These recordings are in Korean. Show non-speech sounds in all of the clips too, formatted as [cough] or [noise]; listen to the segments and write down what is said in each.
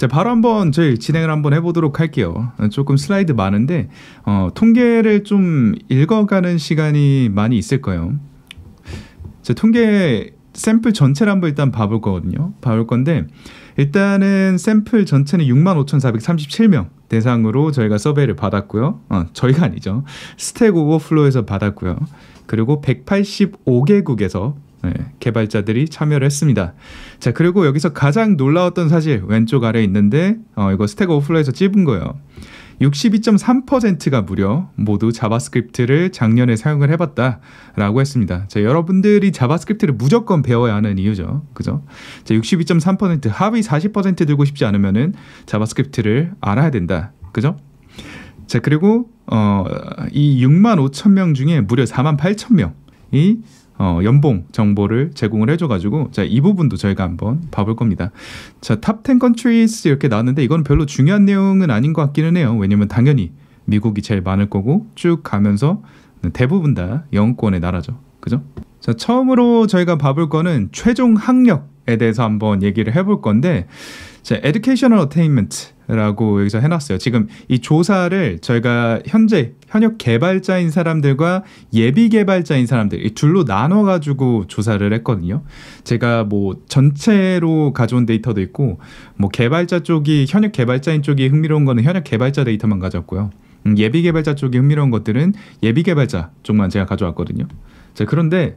자, 바로 한번 저희 진행을 한번 해보도록 할게요. 조금 슬라이드 많은데 어, 통계를 좀 읽어가는 시간이 많이 있을 거예요. 자, 통계 샘플 전체를 한번 일단 봐볼 거거든요. 봐볼 건데 일단은 샘플 전체는 65,437명 대상으로 저희가 서베이를 받았고요. 어, 저희가 아니죠. 스택 오버플로에서 받았고요. 그리고 185개국에서 네, 개발자들이 참여를 했습니다. 자 그리고 여기서 가장 놀라웠던 사실 왼쪽 아래 있는데 어, 이거 스택 오버플에서 찝은 거예요. 62.3%가 무려 모두 자바스크립트를 작년에 사용을 해봤다라고 했습니다. 자, 여러분들이 자바스크립트를 무조건 배워야 하는 이유죠. 그죠? 자, 62.3% 하위 40% 들고 싶지 않으면은 자바스크립트를 알아야 된다. 그죠? 자, 그리고, 어, 이 6만 5천 명 중에 무려 4만 8천 명이 어, 연봉 정보를 제공을 해줘가지고 자 이 부분도 저희가 한번 봐볼 겁니다. 자탑 10 countries 이렇게 나왔는데 이건 별로 중요한 내용은 아닌 것 같기는 해요. 왜냐면 당연히 미국이 제일 많을 거고 쭉 가면서 대부분 다 영권의 나라죠. 그죠? 자 처음으로 저희가 봐볼 거는 최종 학력에 대해서 한번 얘기를 해볼 건데 자 educational attainment 라고 여기서 해놨어요. 지금 이 조사를 저희가 현재 현역 개발자인 사람들과 예비 개발자인 사람들 이 둘로 나눠가지고 조사를 했거든요. 제가 뭐 전체로 가져온 데이터도 있고 뭐 개발자 쪽이 현역 개발자인 쪽이 흥미로운 거는 현역 개발자 데이터만 가져왔고요. 음, 예비 개발자 쪽이 흥미로운 것들은 예비 개발자 쪽만 제가 가져왔거든요. 자, 그런데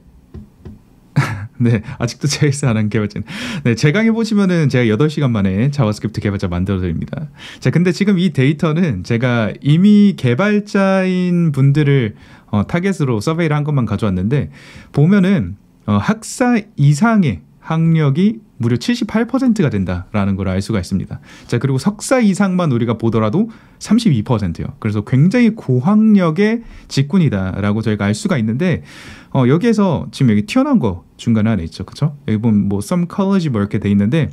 네, 아직도 JS 안한개발자 네, 제가 해보시면은 제가 8시간 만에 자바스크립트 개발자 만들어드립니다. 자, 근데 지금 이 데이터는 제가 이미 개발자인 분들을 어, 타겟으로 서베이를 한 것만 가져왔는데, 보면은 어, 학사 이상의 학력이 무려 78%가 된다라는 걸 알 수가 있습니다. 자, 그리고 석사 이상만 우리가 보더라도 32%요. 그래서 굉장히 고학력의 직군이다라고 저희가 알 수가 있는데 어, 여기에서 지금 여기 튀어나온 거 중간에 하나 있죠. 그렇죠? 여기 보면 뭐 some college 뭐 이렇게 돼 있는데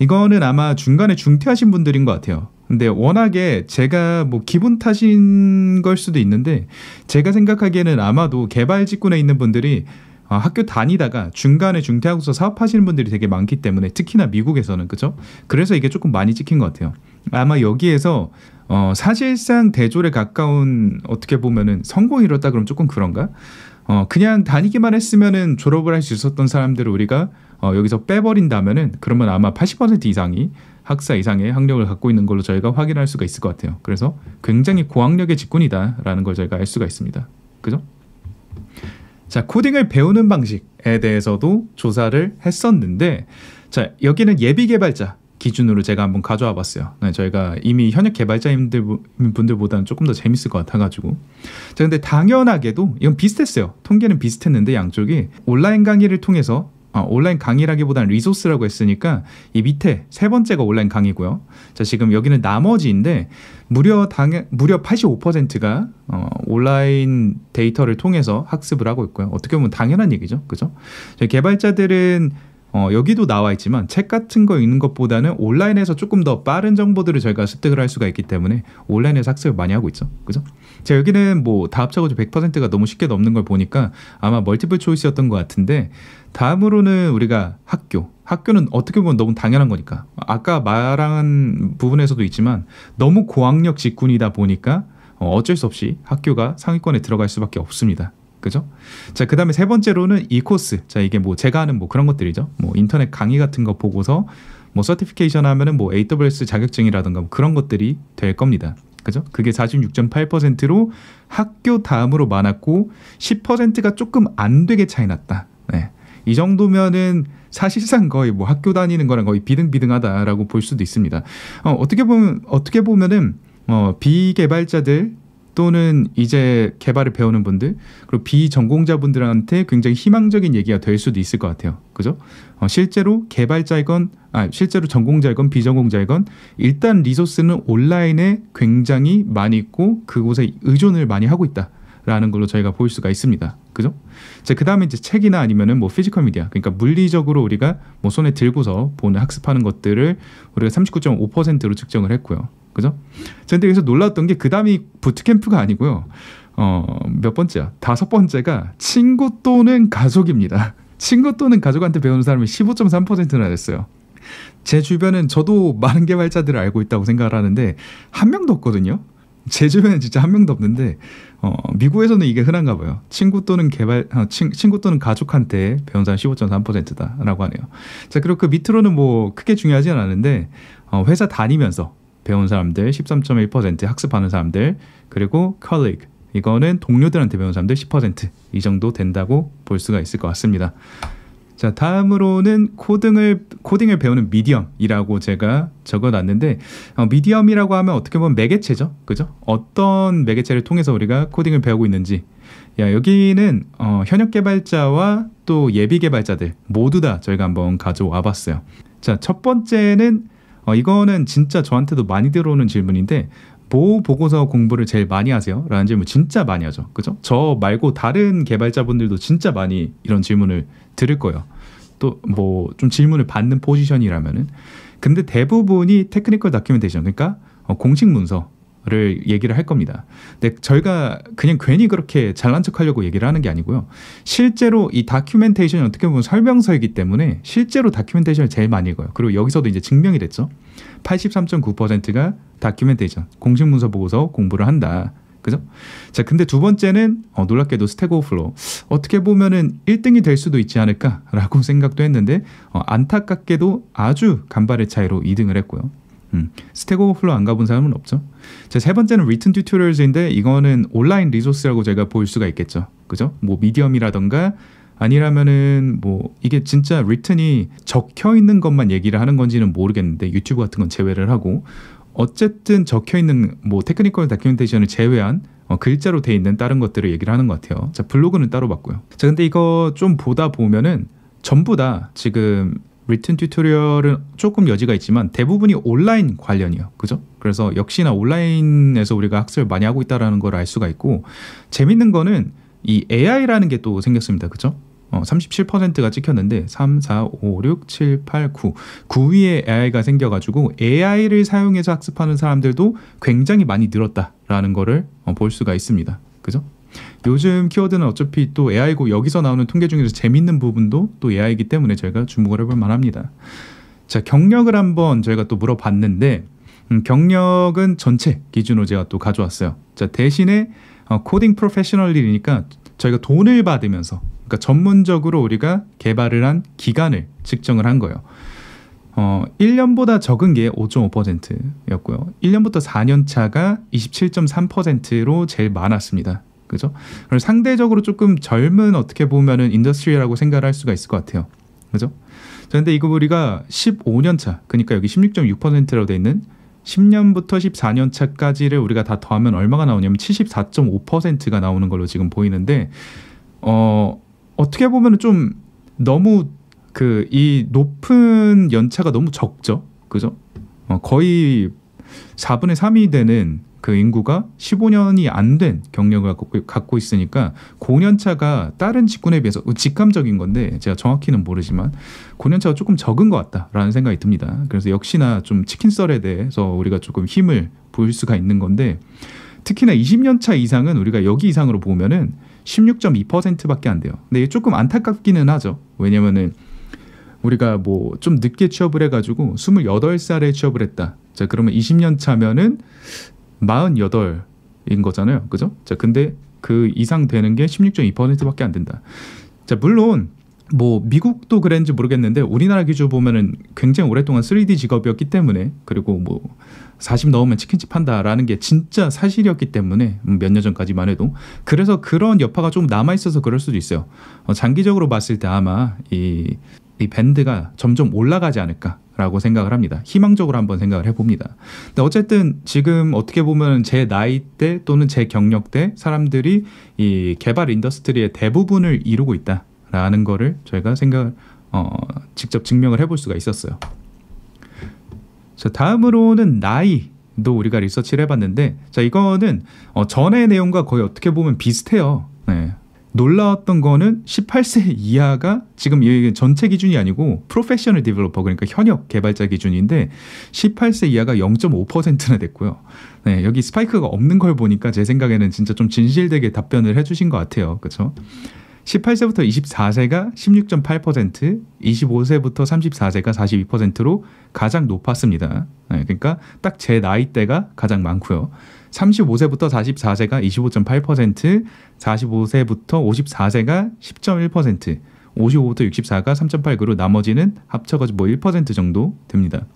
이거는 아마 중간에 중퇴하신 분들인 것 같아요. 근데 워낙에 제가 뭐 기분 탓인 걸 수도 있는데 제가 생각하기에는 아마도 개발 직군에 있는 분들이 아, 학교 다니다가 중간에 중퇴하고서 사업하시는 분들이 되게 많기 때문에 특히나 미국에서는 그죠? 그래서 이게 조금 많이 찍힌 것 같아요. 아마 여기에서 어, 사실상 대졸에 가까운 어떻게 보면은 성공이었다 그럼 조금 그런가? 어, 그냥 다니기만 했으면은 졸업을 할 수 있었던 사람들을 우리가 어, 여기서 빼버린다면은 그러면 아마 80% 이상이 학사 이상의 학력을 갖고 있는 걸로 저희가 확인할 수가 있을 것 같아요. 그래서 굉장히 고학력의 직군이다라는 걸 저희가 알 수가 있습니다. 그죠? 자, 코딩을 배우는 방식에 대해서도 조사를 했었는데, 자, 여기는 예비 개발자 기준으로 제가 한번 가져와 봤어요. 네, 저희가 이미 현역 개발자 분들보다는 조금 더 재밌을 것 같아가지고. 자, 근데 당연하게도 이건 비슷했어요. 통계는 비슷했는데 양쪽이 온라인 강의를 통해서 어, 온라인 강의라기보다는 리소스라고 했으니까 이 밑에 세 번째가 온라인 강의고요. 자 지금 여기는 나머지인데 무려 당 무려 85%가 어, 온라인 데이터를 통해서 학습을 하고 있고요. 어떻게 보면 당연한 얘기죠, 그죠? 개발자들은 어, 여기도 나와 있지만 책 같은 거 읽는 것보다는 온라인에서 조금 더 빠른 정보들을 저희가 습득을 할 수가 있기 때문에 온라인에서 학습을 많이 하고 있죠. 그죠? 제 여기는 뭐 다 합쳐가지고 100%가 너무 쉽게 넘는 걸 보니까 아마 멀티플 초이스였던 것 같은데 다음으로는 우리가 학교. 학교는 어떻게 보면 너무 당연한 거니까. 아까 말한 부분에서도 있지만 너무 고학력 직군이다 보니까 어, 어쩔 수 없이 학교가 상위권에 들어갈 수밖에 없습니다. 그죠? 자, 그 다음에 세 번째로는 이 코스. 자, 이게 뭐 제가 아는 뭐 그런 것들이죠. 뭐 인터넷 강의 같은 거 보고서 뭐 서티피케이션 하면은 뭐 AWS 자격증이라든가 뭐 그런 것들이 될 겁니다. 그죠? 그게 46.8%로 학교 다음으로 많았고 10%가 조금 안 되게 차이 났다. 네. 이 정도면은 사실상 거의 뭐 학교 다니는 거랑 거의 비등비등하다라고 볼 수도 있습니다. 어, 어떻게 보면 어떻게 보면은 어, 비개발자들 또는 이제 개발을 배우는 분들 그리고 비전공자분들한테 굉장히 희망적인 얘기가 될 수도 있을 것 같아요. 그죠? 어, 실제로 개발자이건 아 실제로 전공자이건 비전공자이건 일단 리소스는 온라인에 굉장히 많이 있고 그곳에 의존을 많이 하고 있다. 라는 걸로 저희가 볼 수가 있습니다. 그죠? 자, 그 다음에 이제 책이나 아니면은 뭐 피지컬 미디어, 그러니까 물리적으로 우리가 뭐 손에 들고서 보는 학습하는 것들을 우리가 39.5%로 측정을 했고요. 그죠? 자, 근데 여기서 놀랐던 게 그 다음이 부트캠프가 아니고요. 어, 몇 번째야? 다섯 번째가 친구 또는 가족입니다. [laughs] 친구 또는 가족한테 배우는 사람이 15.3%나 됐어요. 제 주변은 저도 많은 개발자들을 알고 있다고 생각을 하는데 한 명도 없거든요. 제 주변에 진짜 한 명도 없는데 어, 미국에서는 이게 흔한가 봐요. 친구 또는 개발 어, 친, 친구 또는 가족한테 배운자 15.3%다라고 하네요. 자 그리고 그 밑으로는 뭐 크게 중요하지는 않은데 어, 회사 다니면서 배운 사람들 13.1% 학습하는 사람들 그리고 colleague 이거는 동료들한테 배운 사람들 10%이 정도 된다고 볼 수가 있을 것 같습니다. 자, 다음으로는 코딩을 코딩을 배우는 미디엄이라고 제가 적어놨는데 어, 미디엄이라고 하면 어떻게 보면 매개체죠, 그죠? 어떤 매개체를 통해서 우리가 코딩을 배우고 있는지. 야, 여기는 어, 현역 개발자와 또 예비 개발자들 모두 다 저희가 한번 가져와봤어요. 자, 첫 번째는 어, 이거는 진짜 저한테도 많이 들어오는 질문인데 뭐 보고서 공부를 제일 많이 하세요? 라는 질문 진짜 많이 하죠. 그죠? 저 말고 다른 개발자분들도 진짜 많이 이런 질문을 들을 거예요. 또뭐좀 질문을 받는 포지션이라면은 근데 대부분이 테크니컬 다큐멘테이션 그러니까 어, 공식 문서 를 얘기를 할 겁니다. 근데 저희가 그냥 괜히 그렇게 잘난 척하려고 얘기를 하는 게 아니고요. 실제로 이 다큐멘테이션이 어떻게 보면 설명서이기 때문에 실제로 다큐멘테이션을 제일 많이 읽어요. 그리고 여기서도 이제 증명이 됐죠. 83.9%가 다큐멘테이션, 공식 문서 보고서 공부를 한다. 그죠? 자, 근데 두 번째는 어, 놀랍게도 스택 오플로 어떻게 보면은 1등이 될 수도 있지 않을까라고 [laughs] 생각도 했는데 어, 안타깝게도 아주 간발의 차이로 2등을 했고요. 음, 스택 오플로안 가본 사람은 없죠. 자, 세 번째는 리튼 튜토리얼즈인데 이거는 온라인 리소스라고 제가 볼 수가 있겠죠. 그죠? 뭐 미디엄이라던가 아니라면은 뭐 이게 진짜 리튼이 적혀 있는 것만 얘기를 하는 건지는 모르겠는데 유튜브 같은 건 제외를 하고 어쨌든 적혀 있는 뭐 테크니컬 다큐멘테이션을 제외한 어, 글자로 돼 있는 다른 것들을 얘기를 하는 것 같아요. 자, 블로그는 따로 봤고요. 자, 근데 이거 좀 보다 보면은 전부 다 지금 리튼 튜토리얼은 조금 여지가 있지만 대부분이 온라인 관련이요. 에 그죠? 그래서 역시나 온라인에서 우리가 학습을 많이 하고 있다라는 걸 알 수가 있고 재밌는 거는 이 AI라는 게 또 생겼습니다. 그죠? 어, 37%가 찍혔는데 3, 4, 5, 6, 7, 8, 9 9위에 AI가 생겨가지고 AI를 사용해서 학습하는 사람들도 굉장히 많이 늘었다라는 거를 어, 볼 수가 있습니다. 그죠? 요즘 키워드는 어차피 또 AI고 여기서 나오는 통계 중에서 재밌는 부분도 또 AI이기 때문에 저희가 주목을 해볼 만합니다. 자 경력을 한번 저희가 또 물어봤는데 음, 경력은 전체 기준으로 제가 또 가져왔어요. 자 대신에 어, 코딩 프로페셔널이니까 일 저희가 돈을 받으면서 그러니까 전문적으로 우리가 개발을 한 기간을 측정을 한 거예요. 어, 1년보다 적은 게 5.5%였고요. 1년부터 4년 차가 27.3%로 제일 많았습니다. 그죠? 그럼 상대적으로 조금 젊은 어떻게 보면은 인더스트리라고 생각을 할 수가 있을 것 같아요. 그죠? 그런데 이거 우리가 15년 차, 그러니까 여기 16.6%라고 돼 있는 10년부터 14년 차까지를 우리가 다 더하면 얼마가 나오냐면 74.5%가 나오는 걸로 지금 보이는데 어 어떻게 보면 좀 너무 그 이 높은 연차가 너무 적죠. 그죠? 어, 거의 4분의 3이 되는 그 인구가 15년이 안 된 경력을 갖고 있으니까 고년차가 다른 직군에 비해서 직감적인 건데 제가 정확히는 모르지만 고년차가 조금 적은 것 같다라는 생각이 듭니다. 그래서 역시나 좀 치킨썰에 대해서 우리가 조금 힘을 보일 수가 있는 건데 특히나 20년 차 이상은 우리가 여기 이상으로 보면은 16.2%밖에 안 돼요. 근데 이게 조금 안타깝기는 하죠. 왜냐면은 우리가 뭐 좀 늦게 취업을 해가지고 28살에 취업을 했다. 자 그러면 20년 차면은 48인 거잖아요. 그죠? 자, 근데 그 이상 되는 게 16.2%밖에 안 된다. 자, 물론 뭐 미국도 그랬는지 모르겠는데 우리나라 기준 보면은 굉장히 오랫동안 3D 직업이었기 때문에 그리고 뭐40 넘으면 치킨집 한다라는 게 진짜 사실이었기 때문에 음, 몇년 전까지만 해도 그래서 그런 여파가 좀 남아 있어서 그럴 수도 있어요. 어, 장기적으로 봤을 때 아마 이, 이 밴드가 점점 올라가지 않을까 라고 생각을 합니다. 희망적으로 한번 생각을 해봅니다. 근데 어쨌든 지금 어떻게 보면 제 나이 때 또는 제 경력 때 사람들이 이 개발 인더스트리의 대부분을 이루고 있다라는 거를 저희가 생각을 어, 직접 증명을 해볼 수가 있었어요. 자, 다음으로는 나이도 우리가 리서치를 해봤는데 자, 이거는 어, 전의 내용과 거의 어떻게 보면 비슷해요. 네. 놀라웠던 거는 18세 이하가 지금 이게 전체 기준이 아니고 프로페셔널 디벨로퍼 그러니까 현역 개발자 기준인데 18세 이하가 0.5%나 됐고요. 네, 여기 스파이크가 없는 걸 보니까 제 생각에는 진짜 좀 진실되게 답변을 해주신 것 같아요. 그렇죠? 18세부터 24세가 16.8%, 25세부터 34세가 42%로 가장 높았습니다. 네, 그러니까 딱 제 나이대가 가장 많고요. 35세부터 44세가 25.8%, 45세부터 54세가 10.1%, 55부터 64가 3 8그리 나머지는 합쳐가지고 뭐1% 정도 됩니다.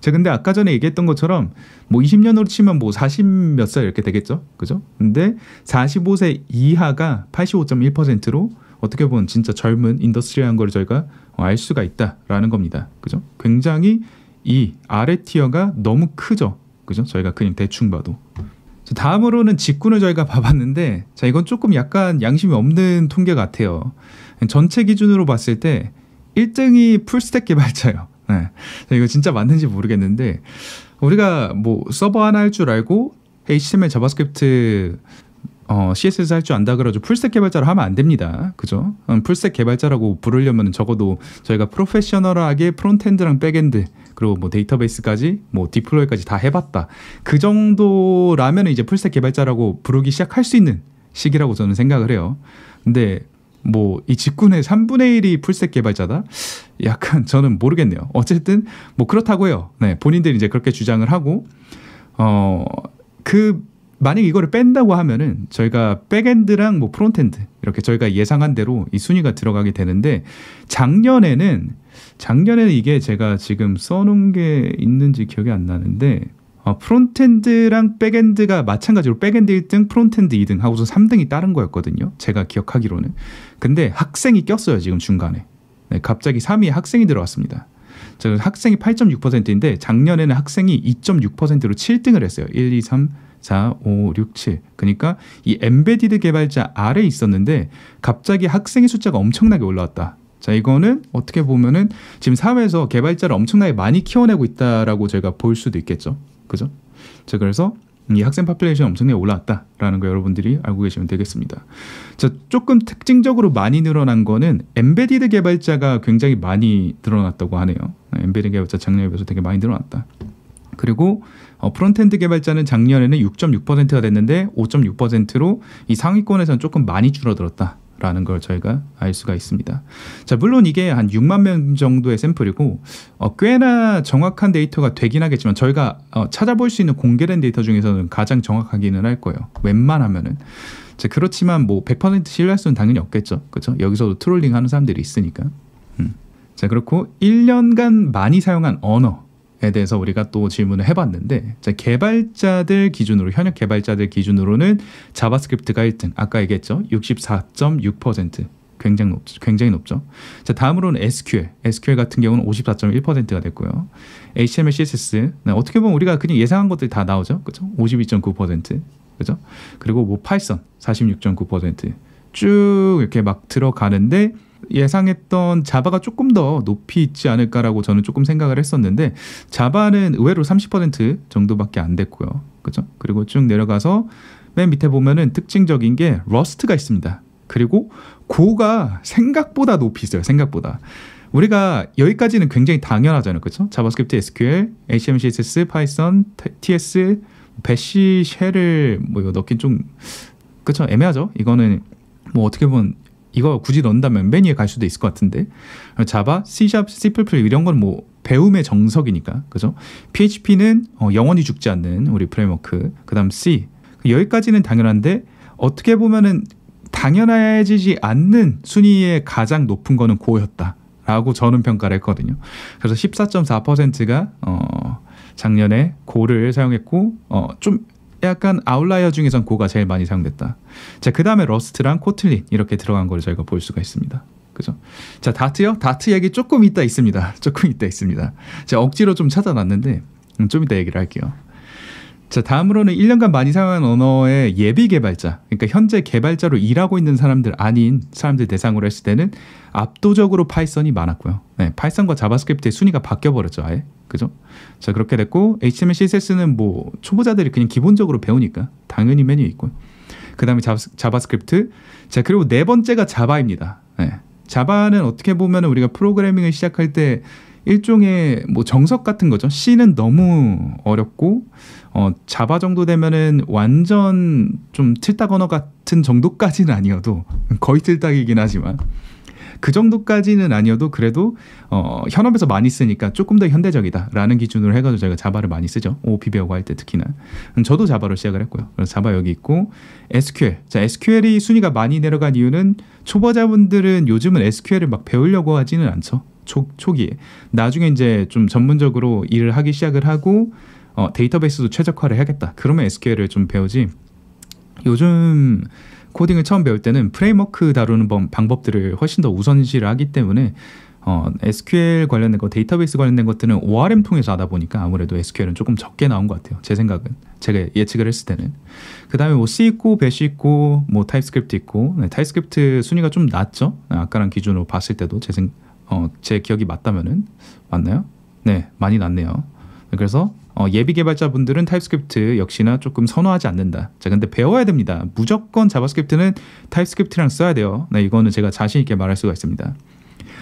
자, 근데 아까 전에 얘기했던 것처럼 뭐 20년으로 치면 뭐40몇 살 이렇게 되겠죠? 그죠? 근데 45세 이하가 85.1%로 어떻게 보면 진짜 젊은 인더스트리한 걸를 저희가 알 수가 있다라는 겁니다. 그죠? 굉장히 이 아래 티어가 너무 크죠? 그죠? 저희가 그냥 대충 봐도. 자, 다음으로는 직군을 저희가 봐봤는데, 자, 이건 조금 약간 양심이 없는 통계 같아요. 전체 기준으로 봤을 때 1등이 풀스택 개발자예요. 네. 이거 진짜 맞는지 모르겠는데, 우리가 뭐 서버 하나 할 줄 알고 HTML, 자바스크립트 어, CSS 할 줄 안다 그러죠. 풀스택 개발자로 하면 안 됩니다. 그죠? 음, 풀스택 개발자라고 부르려면 적어도 저희가 프로페셔널하게 프론트엔드랑 백엔드 그리고 뭐 데이터베이스까지 뭐 디플로이까지 다 해봤다. 그 정도라면 이제 풀스택 개발자라고 부르기 시작할 수 있는 시기라고 저는 생각을 해요. 근데 뭐 이 직군의 3분의 1이 풀스택 개발자다? 약간 저는 모르겠네요. 어쨌든 뭐 그렇다고 해요. 네, 본인들이 이제 그렇게 주장을 하고 어, 그 만약 이거를 뺀다고 하면은 저희가 백엔드랑 뭐 프론트엔드 이렇게 저희가 예상한 대로 이 순위가 들어가게 되는데 작년에는 작년에는 이게 제가 지금 써놓은 게 있는지 기억이 안 나는데 어, 프론트엔드랑 백엔드가 마찬가지로 백엔드 1등, 프론트엔드 2등 하고서 3등이 다른 거였거든요. 제가 기억하기로는. 근데 학생이 꼈어요 지금 중간에. 네, 갑자기 3위에 학생이 들어왔습니다. 저 학생이 8.6%인데 작년에는 학생이 2.6%로 7등을 했어요. 1, 2, 3, 4, 5, 6, 7. 그러니까 이 엠베디드 개발자 아래 있었는데 갑자기 학생의 숫자가 엄청나게 올라왔다. 자, 이거는 어떻게 보면은 지금 사회에서 개발자를 엄청나게 많이 키워내고 있다라고 제가 볼 수도 있겠죠. 그죠? 자, 그래서 이 학생 파퓰레이션 엄청나게 올라왔다라는 거 여러분들이 알고 계시면 되겠습니다. 자, 조금 특징적으로 많이 늘어난 거는 엠베디드 개발자가 굉장히 많이 늘어났다고 하네요. 엠베디드 네, 개발자 작년에 비해서 되게 많이 늘어났다. 그리고 어, 프론트엔드 개발자는 작년에는 6.6%가 됐는데 5.6%로 이 상위권에서는 조금 많이 줄어들었다. 라는 걸 저희가 알 수가 있습니다. 자, 물론 이게 한 6만 명 정도의 샘플이고 어, 꽤나 정확한 데이터가 되긴 하겠지만 저희가 어, 찾아볼 수 있는 공개된 데이터 중에서는 가장 정확하기는 할 거예요. 웬만하면은. 자, 그렇지만 뭐 100% 신뢰할 수는 당연히 없겠죠. 그렇죠? 여기서도 트롤링 하는 사람들이 있으니까. 음. 자, 그렇고 1년간 많이 사용한 언어 에 대해서 우리가 또 질문을 해봤는데 자, 개발자들 기준으로 현역 개발자들 기준으로는 자바스크립트가 1등 아까 얘기했죠 64.6% 굉장히 높죠. 굉장히 높죠. 자, 다음으로는 SQL. SQL 같은 경우는 54.1%가 됐고요. HTML, CSS. 네, 어떻게 보면 우리가 그냥 예상한 것들이 다 나오죠. 그죠? 52.9%. 그죠? 그리고 뭐 파이썬 46.9%. 쭉 이렇게 막 들어가는데 예상했던 자바가 조금 더 높이 있지 않을까라고 저는 조금 생각을 했었는데 자바는 의외로 30% 정도밖에 안 됐고요. 그죠? 그리고 쭉 내려가서 맨 밑에 보면은 특징적인 게 러스트가 있습니다. 그리고 고가 생각보다 높이 있어요. 생각보다. 우리가 여기까지는 굉장히 당연하잖아요. 그죠 자바스크립트, SQL, h m CSS, 파이썬, TS, 배시, 쉘을 뭐 이거 넣긴 좀 그렇죠? 애매하죠. 이거는 뭐 어떻게 보면 이거 굳이 넣는다면 맨 위에 갈 수도 있을 것 같은데 자바, C샵, C++ 이런 건 뭐 배움의 정석이니까 그죠? PHP는 어, 영원히 죽지 않는 우리 프레임워크 그다음 C 그 여기까지는 당연한데 어떻게 보면은 당연해지지 않는 순위의 가장 높은 거는 고였다. 라고 저는 평가를 했거든요. 그래서 14.4%가 어 작년에 고를 사용했고 어좀 약간 아웃라이어 중에선 고가 제일 많이 사용됐다. 자, 그 다음에 러스트랑 코틀린 이렇게 들어간 걸 저희가 볼 수가 있습니다. 그죠? 자, 다트요? 다트 얘기 조금 있다 있습니다. [laughs] 조금 있다 있습니다. 제가 억지로 좀 찾아놨는데 음, 좀 이따 얘기를 할게요. 자, 다음으로는 1년간 많이 사용한 언어의 예비 개발자, 그러니까 현재 개발자로 일하고 있는 사람들 아닌 사람들 대상으로 했을 때는 압도적으로 파이썬이 많았고요. 네, 파이썬과 자바스크립트의 순위가 바뀌어 버렸죠, 아예. 그죠? 자, 그렇게 됐고 HTML, CSS는 뭐 초보자들이 그냥 기본적으로 배우니까 당연히 메뉴 있고요. 그다음에 자바, 스크립트 자, 그리고 네 번째가 자바입니다. 네. 자바는 어떻게 보면 우리가 프로그래밍을 시작할 때 일종의 뭐 정석 같은 거죠. C는 너무 어렵고 어, 자바 정도 되면은 완전 좀 틀딱 언어 같은 정도까지는 아니어도 거의 틀딱이긴 하지만 그 정도까지는 아니어도 그래도 어, 현업에서 많이 쓰니까 조금 더 현대적이다라는 기준으로 해가지고 제가 자바를 많이 쓰죠. OOP 배우고 할 때 특히나 음, 저도 자바로 시작을 했고요. 그래서 자바 여기 있고 SQL. 자 SQL이 순위가 많이 내려간 이유는 초보자분들은 요즘은 SQL을 막 배우려고 하지는 않죠. 초, 초기 나중에 이제 좀 전문적으로 일을 하기 시작을 하고 어, 데이터베이스도 최적화를 해야겠다. 그러면 SQL을 좀 배우지. 요즘 코딩을 처음 배울 때는 프레임워크 다루는 방법들을 훨씬 더 우선시를 하기 때문에 어, SQL 관련된 거, 데이터베이스 관련된 것들은 ORM 통해서 하다 보니까 아무래도 SQL은 조금 적게 나온 것 같아요. 제 생각은. 제가 예측을 했을 때는. 그 다음에 뭐 C 있고, 배시 있고, 뭐 타입스크립트 있고, 네, 타입스크립트 순위가 좀 낮죠. 아까랑 기준으로 봤을 때도 제 생각. 어, 제 기억이 맞다면은 맞나요? 네, 많이 났네요. 그래서 어, 예비 개발자분들은 타입스크립트 역시나 조금 선호하지 않는다. 자, 근데 배워야 됩니다. 무조건 자바스크립트는 타입스크립트랑 써야 돼요. 네, 이거는 제가 자신 있게 말할 수가 있습니다.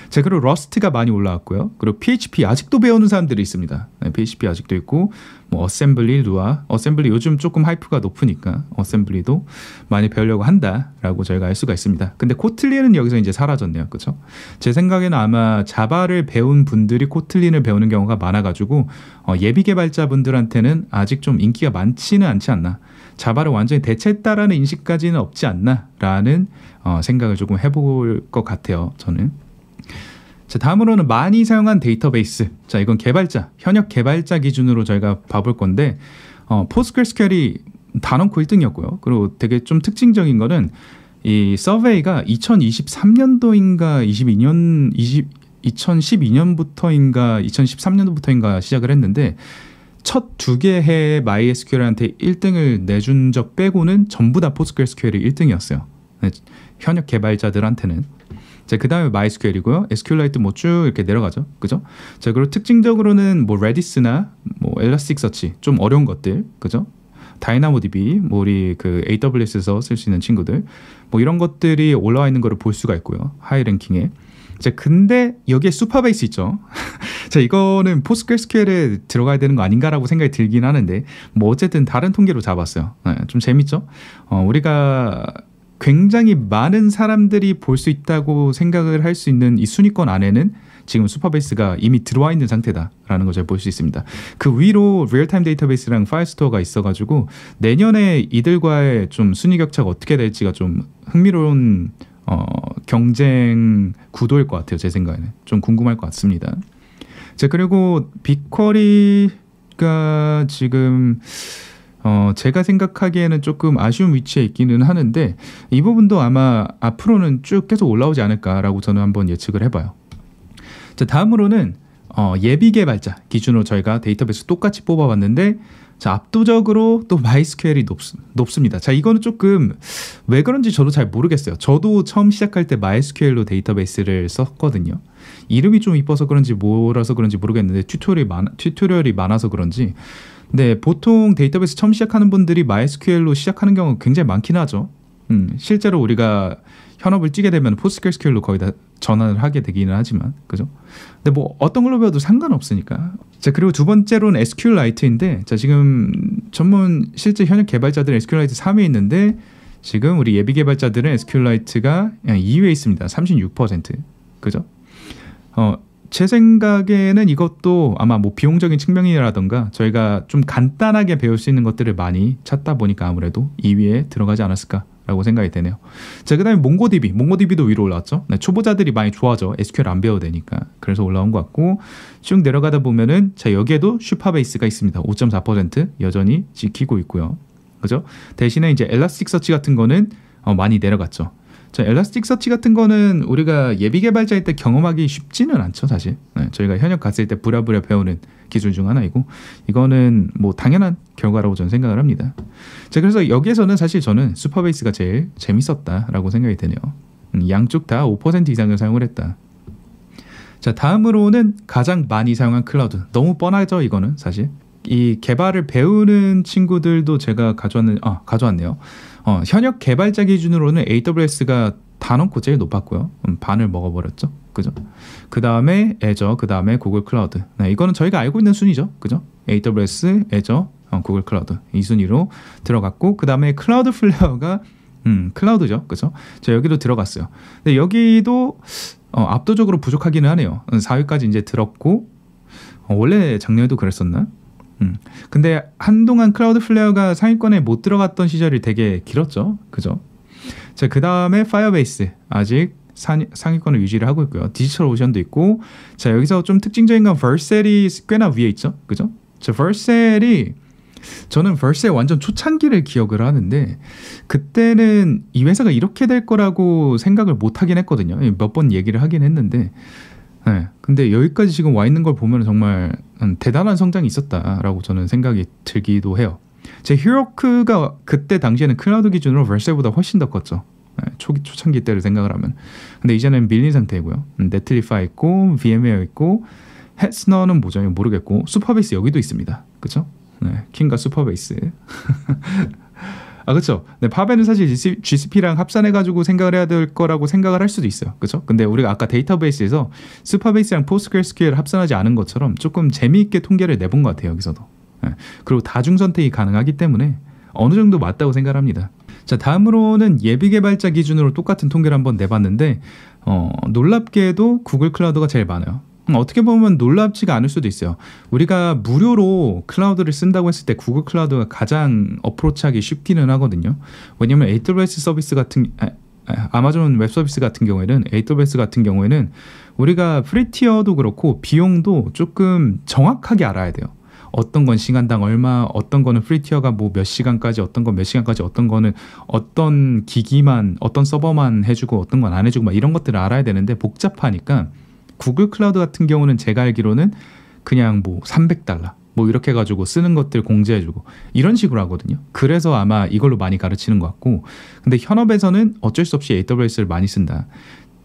자, 그리고 러스트가 많이 올라왔고요. 그리고 PHP 아직도 배우는 사람들이 있습니다. 네, PHP 아직도 있고 뭐 어셈블리, 루아, 어셈블리 요즘 조금 하이프가 높으니까 어셈블리도 많이 배우려고 한다라고 저희가 알 수가 있습니다. 근데 코틀린은 여기서 이제 사라졌네요. 그렇죠? 제 생각에는 아마 자바를 배운 분들이 코틀린을 배우는 경우가 많아 가지고 어, 예비 개발자분들한테는 아직 좀 인기가 많지는 않지 않나. 자바를 완전히 대체했다라는 인식까지는 없지 않나라는 어, 생각을 조금 해볼 것 같아요. 저는. 자, 다음으로는 많이 사용한 데이터베이스. 자, 이건 개발자, 현역 개발자 기준으로 저희가 봐볼 건데, 어, 포스트그레스퀘얼이 단언코 1등이었고요. 그리고 되게 좀 특징적인 거는 이 서베이가 2023년도인가 22년 20 2012년부터인가 2013년도부터인가 시작을 했는데 첫 두 개 해에 MySQL한테 1등을 내준 적 빼고는 전부 다포스 s t g r e s 1등이었어요. 현역 개발자들한테는 자, 그 다음에 MySQL이고요. SQLite 뭐쭉 이렇게 내려가죠. 그죠? 자, 그리고 특징적으로는 뭐 Redis나 뭐 Elasticsearch 좀 어려운 것들. 그죠? 다이나모DB, 뭐 우리 그 AWS에서 쓸 수 있는 친구들. 뭐 이런 것들이 올라와 있는 거를 볼 수가 있고요. 하이 랭킹에. 자, 근데 여기에 슈퍼베이스 있죠. [laughs] 자, 이거는 포스트그레스QL에 들어가야 되는 거 아닌가라고 생각이 들긴 하는데, 뭐 어쨌든 다른 통계로 잡았어요. 네, 좀 재밌죠? 어, 우리가 굉장히 많은 사람들이 볼 수 있다고 생각을 할 수 있는 이 순위권 안에는 지금 슈퍼베이스가 이미 들어와 있는 상태다라는 것을 볼 수 있습니다. 그 위로 리얼타임 데이터베이스랑 파일스토어가 있어가지고 내년에 이들과의 좀 순위 격차가 어떻게 될지가 좀 흥미로운 어, 경쟁 구도일 것 같아요. 제 생각에는 좀 궁금할 것 같습니다. 자 그리고 빅쿼리가 지금 어, 제가 생각하기에는 조금 아쉬운 위치에 있기는 하는데 이 부분도 아마 앞으로는 쭉 계속 올라오지 않을까라고 저는 한번 예측을 해봐요. 자, 다음으로는 어, 예비 개발자 기준으로 저희가 데이터베이스 똑같이 뽑아봤는데 자, 압도적으로 또마이스 q 어이 높, 습니다 자, 이거는 조금 왜 그런지 저도 잘 모르겠어요. 저도 처음 시작할 때 MySQL로 데이터베이스를 썼거든요. 이름이 좀 이뻐서 그런지 뭐라서 그런지 모르겠는데 튜토리얼이, 많, 튜토리얼이 많아서 그런지 네, 보통 데이터베이스 처음 시작하는 분들이 MySQL로 시작하는 경우가 굉장히 많긴 하죠. 음, 실제로 우리가 현업을 찌게 되면 포스트greSQL로 거의 다 전환을 하게 되기는 하지만 그죠? 근데 뭐 어떤 걸로 배워도 상관없으니까. 자 그리고 두 번째로는 SQLite인데 자 지금 전문 실제 현역 개발자들은 SQLite 3에 있는데 지금 우리 예비 개발자들은 SQLite가 2에 위 있습니다. 36% 그죠? 어제 생각에는 이것도 아마 뭐 비용적인 측면이라던가 저희가 좀 간단하게 배울 수 있는 것들을 많이 찾다 보니까 아무래도 2위에 들어가지 않았을까 라고 생각이 되네요. 자, 그 다음에 몽고DB. 몽고DB도 위로 올라왔죠. 네, 초보자들이 많이 좋아져. SQL 안 배워도 되니까. 그래서 올라온 것 같고, 쭉 내려가다 보면은, 자, 여기에도 슈퍼베이스가 있습니다. 5.4% 여전히 지키고 있고요. 그죠? 대신에 이제 엘라스틱서치 같은 거는 어, 많이 내려갔죠. 자, 엘라스틱 서치 같은 거는 우리가 예비 개발자일 때 경험하기 쉽지는 않죠, 사실. 네, 저희가 현역 갔을 때 부랴부랴 배우는 기술 중 하나이고 이거는 뭐 당연한 결과라고 저는 생각을 합니다. 자, 그래서 여기에서는 사실 저는 슈퍼베이스가 제일 재밌었다라고 생각이 되네요. 음, 양쪽 다 5% 이상을 사용을 했다. 자, 다음으로는 가장 많이 사용한 클라우드. 너무 뻔하죠, 이거는 사실. 이 개발을 배우는 친구들도 제가 가져왔는 아 가져왔네요. 어, 현역 개발자 기준으로는 AWS가 단언코 제일 높았고요. 음, 반을 먹어버렸죠. 그죠? 그 다음에 애저, 그 다음에 구글 클라우드. 네, 이거는 저희가 알고 있는 순위죠. 그죠? AWS, 애저, 어, 구글 클라우드 이 순위로 들어갔고 그 다음에 클라우드 플레어가 음, 클라우드죠. 그죠? 저 여기도 들어갔어요. 근데 여기도 어, 압도적으로 부족하기는 하네요. 4위까지 음, 이제 들었고 어, 원래 작년에도 그랬었나? 음. 근데 한동안 클라우드 플레어가 상위권에 못 들어갔던 시절이 되게 길었죠. 그죠? 자, 그 다음에 파이어베이스. 아직 상, 위권을 유지를 하고 있고요. 디지털 오션도 있고. 자, 여기서 좀 특징적인 건 벌셀이 꽤나 위에 있죠. 그죠? 자, 벌셀이 저는 벌셀 완전 초창기를 기억을 하는데 그때는 이 회사가 이렇게 될 거라고 생각을 못 하긴 했거든요. 몇 번 얘기를 하긴 했는데 네, 근데 여기까지 지금 와 있는 걸 보면 정말 음, 대단한 성장이 있었다라고 저는 생각이 들기도 해요. 제 히로크가 그때 당시에는 클라우드 기준으로 벨셀보다 훨씬 더 컸죠. 예, 초기 초창기 때를 생각을 하면. 근데 이제는 밀린 상태이고요. 음, 네틀리파 있고 VM웨어 있고 헬스너는 뭐죠? 모르겠고 슈퍼베이스 여기도 있습니다. 그렇죠? 네, 킹과 슈퍼베이스 [laughs] 아 그렇죠. 네, 파벤은 사실 GCP, 랑 합산해 가지고 생각을 해야 될 거라고 생각을 할 수도 있어요. 그렇죠? 근데 우리가 아까 데이터베이스에서 스파베이스랑 포스트그레스큐엘 합산하지 않은 것처럼 조금 재미있게 통계를 내본 것 같아요. 여기서도. 네. 그리고 다중 선택이 가능하기 때문에 어느 정도 맞다고 생각합니다. 자 다음으로는 예비 개발자 기준으로 똑같은 통계를 한번 내봤는데 어, 놀랍게도 구글 클라우드가 제일 많아요. 음, 어떻게 보면 놀랍지가 않을 수도 있어요. 우리가 무료로 클라우드를 쓴다고 했을 때 구글 클라우드가 가장 어프로치하기 쉽기는 하거든요. 왜냐하면 AWS 서비스 같은 아, 아, 아마존 웹 서비스 같은 경우에는 AWS 같은 경우에는 우리가 프리티어도 그렇고 비용도 조금 정확하게 알아야 돼요. 어떤 건 시간당 얼마, 어떤 거는 프리티어가 뭐 몇 시간까지, 어떤 건 몇 시간까지, 어떤 거는 어떤 기기만, 어떤 서버만 해주고 어떤 건 안 해주고 막 이런 것들을 알아야 되는데 복잡하니까 구글 클라우드 같은 경우는 제가 알기로는 그냥 뭐 300달러 뭐 이렇게 가지고 쓰는 것들 공제해주고 이런 식으로 하거든요. 그래서 아마 이걸로 많이 가르치는 것 같고 근데 현업에서는 어쩔 수 없이 AWS를 많이 쓴다.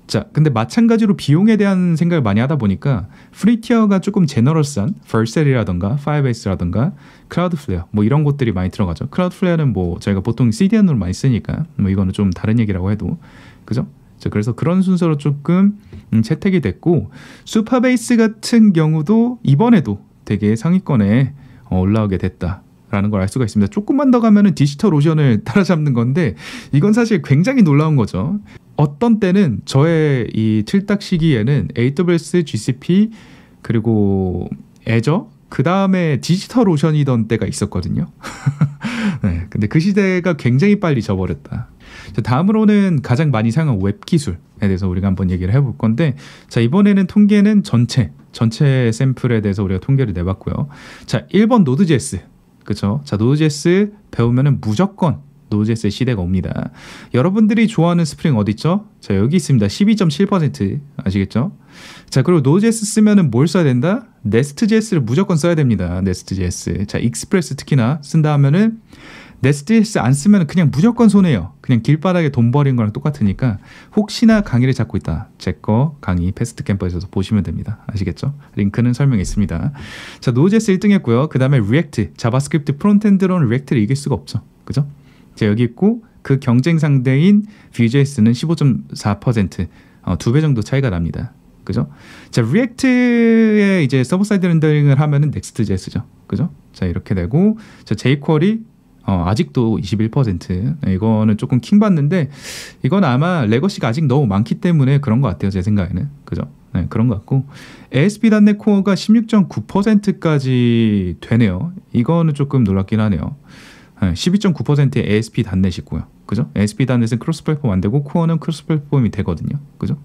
자, 근데 마찬가지로 비용에 대한 생각을 많이 하다 보니까 프리 티어가 조금 제너럴스한 v 벌 l 이라던가 파이베이스라던가 클라우드 플레어 뭐 이런 것들이 많이 들어가죠. 클라우드 플레어는 뭐 저희가 보통 CDN으로 많이 쓰니까 뭐 이거는 좀 다른 얘기라고 해도 그죠? 자, 그래서 그런 순서로 조금 음, 채택이 됐고 슈퍼베이스 같은 경우도 이번에도 되게 상위권에 어, 올라오게 됐다. 라는 걸 알 수가 있습니다. 조금만 더 가면은 디지털 오션을 [laughs] 따라잡는 건데 이건 사실 굉장히 놀라운 거죠. 어떤 때는 저의 이 틀딱 시기에는 AWS, GCP 그리고 애저 그 다음에 디지털 오션이던 때가 있었거든요. [laughs] 네, 근데 그 시대가 굉장히 빨리 져버렸다. 자, 다음으로는 가장 많이 사용한 웹 기술에 대해서 우리가 한번 얘기를 해볼 건데 자 이번에는 통계는 전체 전체 샘플에 대해서 우리가 통계를 내봤고요. 자 1번 노드JS 그렇죠? 자 노드JS 배우면은 무조건 노 j s 의 시대가 옵니다. 여러분들이 좋아하는 스프링 어디있죠 자, 여기 있습니다. 12.7% 아시겠죠? 자, 그리고 노 j s 쓰면은 뭘 써야 된다? 네스트 JS를 무조건 써야 됩니다. 네스트 JS. 자, 익스프레스 특히나 쓴다 하면은 네스트리스 안 쓰면 그냥 무조건 손해요. 그냥 길바닥에 돈 버린 거랑 똑같으니까 혹시나 강의를 잡고 있다. 제 거 강의 패스트 캠퍼에서도 보시면 됩니다. 아시겠죠? 링크는 설명에 있습니다. 자, 노제스 1등 했고요. 그 다음에 리액트, 자바스크립트 프론트엔드로는 리액트를 이길 수가 없죠. 그죠? 자, 여기 있고 그 경쟁 상대인 Vue.js는 15.4%, 어, 두 배 정도 차이가 납니다. 그죠? 자, 리액트에 이제 서버 사이드 렌더링을 하면은 넥스트 제스죠. 그죠? 자, 이렇게 되고 자, 제이 u e 어, 아직도 21% 이거는 조금 킹 받는데 이건 아마 레거시가 아직 너무 많기 때문에 그런 것 같아요 제 생각에는 그죠? 네, 그런 것 같고 ASP 단내 코어가 16.9%까지 되네요. 이거는 조금 놀랍긴 하네요. 12.9%의 ASP 단넷이고요. 그죠? ASP 단넷은 크로스 플랫폼 안 되고 코어는 크로스 플랫폼이 되거든요. 그죠?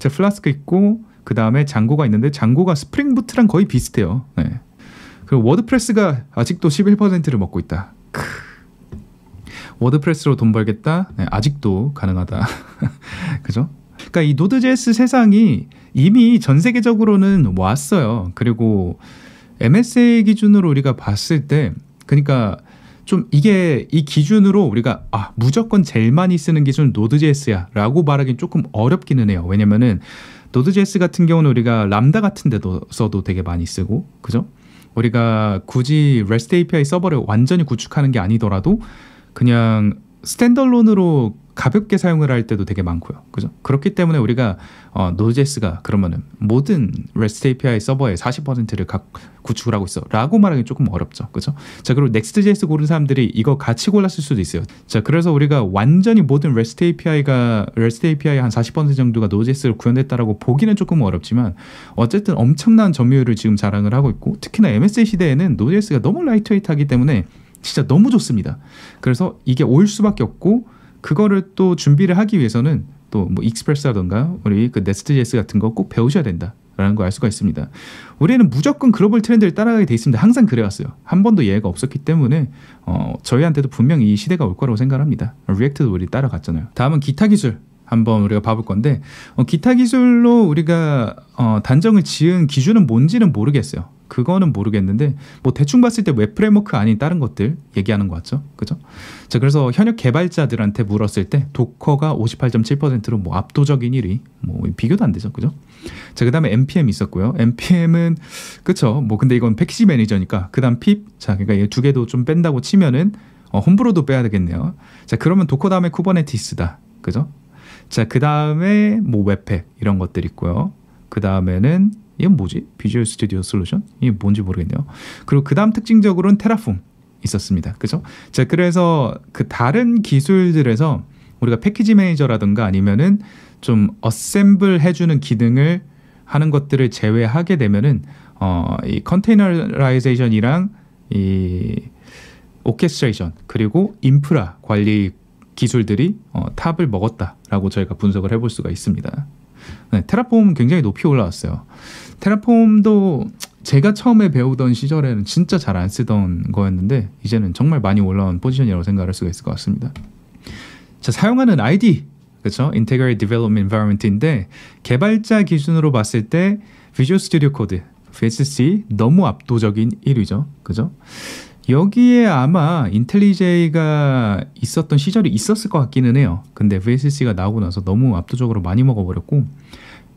제 플라스크 있고 그 다음에 장고가 있는데 장고가 스프링 부트랑 거의 비슷해요. 네. 그리고 워드프레스가 아직도 11%를 먹고 있다. 크. 워드프레스로 돈 벌겠다? 네, 아직도 가능하다. [laughs] 그죠? 그러니까 이 노드.js 세상이 이미 전 세계적으로는 왔어요. 그리고 MSA 기준으로 우리가 봤을 때 그러니까 좀 이게 이 기준으로 우리가 아 무조건 제일 많이 쓰는 기준 노드.js야 라고 말하기는 조금 어렵기는 해요. 왜냐면은 노드.js 같은 경우는 우리가 람다 같은 데도 써도 되게 많이 쓰고 그죠? 우리가 굳이 REST API 서버를 완전히 구축하는 게 아니더라도 그냥 스탠더론으로 가볍게 사용을 할 때도 되게 많고요. 그죠? 그렇기 때문에 우리가 어, 노제스가 그러면은 모든 REST API 서버의 40%를 각 구축을 하고 있어라고 말하기 조금 어렵죠. 그죠? 자, 그리고 Next.js 고른 사람들이 이거 같이 골랐을 수도 있어요. 자, 그래서 우리가 완전히 모든 REST API가 REST API 의한 40% 정도가 노제스를 구현했다라고 보기는 조금 어렵지만 어쨌든 엄청난 점유율을 지금 자랑을 하고 있고 특히나 MSA 시대에는 노제스가 너무 라이트웨이트하기 때문에 진짜 너무 좋습니다. 그래서 이게 올 수밖에 없고 그거를 또 준비를 하기 위해서는 또 뭐 익스프레스라던가 우리 그 네스트.js 같은 거 꼭 배우셔야 된다. 라는 걸 알 수가 있습니다. 우리는 무조건 글로벌 트렌드를 따라가게 돼 있습니다. 항상 그래왔어요. 한 번도 예외가 없었기 때문에 어, 저희한테도 분명히 이 시대가 올 거라고 생각합니다. 리액트도 우리 따라갔잖아요. 다음은 기타 기술. 한번 우리가 봐 볼 건데 어, 기타 기술로 우리가 어, 단정을 지은 기준은 뭔지는 모르겠어요. 그거는 모르겠는데 뭐 대충 봤을 때 웹 프레임워크 아닌 다른 것들 얘기하는 것 같죠, 그죠? 자, 그래서 현역 개발자들한테 물었을 때 도커가 58.7%로 뭐 압도적인 1위. 뭐 비교도 안 되죠. 그죠? 자, 그다음에 npm 있었고요. npm은 그쵸 뭐 근데 이건 패키지 매니저니까 그다음 pip. 자, 그러니까 이두 개도 좀 뺀다고 치면은 어, 홈브로도 빼야 되겠네요. 자, 그러면 도커 다음에 쿠버네티스다. 그죠? 자, 그다음에 뭐 웹팩 이런 것들 있고요. 그다음에는 이건 뭐지? 비주얼 스튜디오 솔루션? 이게 뭔지 모르겠네요. 그리고 그다음 특징적으로는 테라폼. 있었습니다. 그죠? 자, 그래서 그 다른 기술들에서 우리가 패키지 매니저라든가 아니면은 좀 어셈블 해주는 기능을 하는 것들을 제외하게 되면은 어, 이 컨테이너라이제이션이랑 이 오케스트레이션 그리고 인프라 관리 기술들이 어, 탑을 먹었다라고 저희가 분석을 해볼 수가 있습니다. 네, 테라폼 굉장히 높이 올라왔어요. 테라폼도 제가 처음에 배우던 시절에는 진짜 잘 안 쓰던 거였는데 이제는 정말 많이 올라온 포지션이라고 생각할 수가 있을 것 같습니다. 자, 사용하는 ID 그렇죠? Integrated Development Environment인데 개발자 기준으로 봤을 때 Visual Studio Code VSC 너무 압도적인 1위죠. 그죠? 여기에 아마 인텔리제이가 있었던 시절이 있었을 것 같기는 해요. 근데 VSC가 나오고 나서 너무 압도적으로 많이 먹어버렸고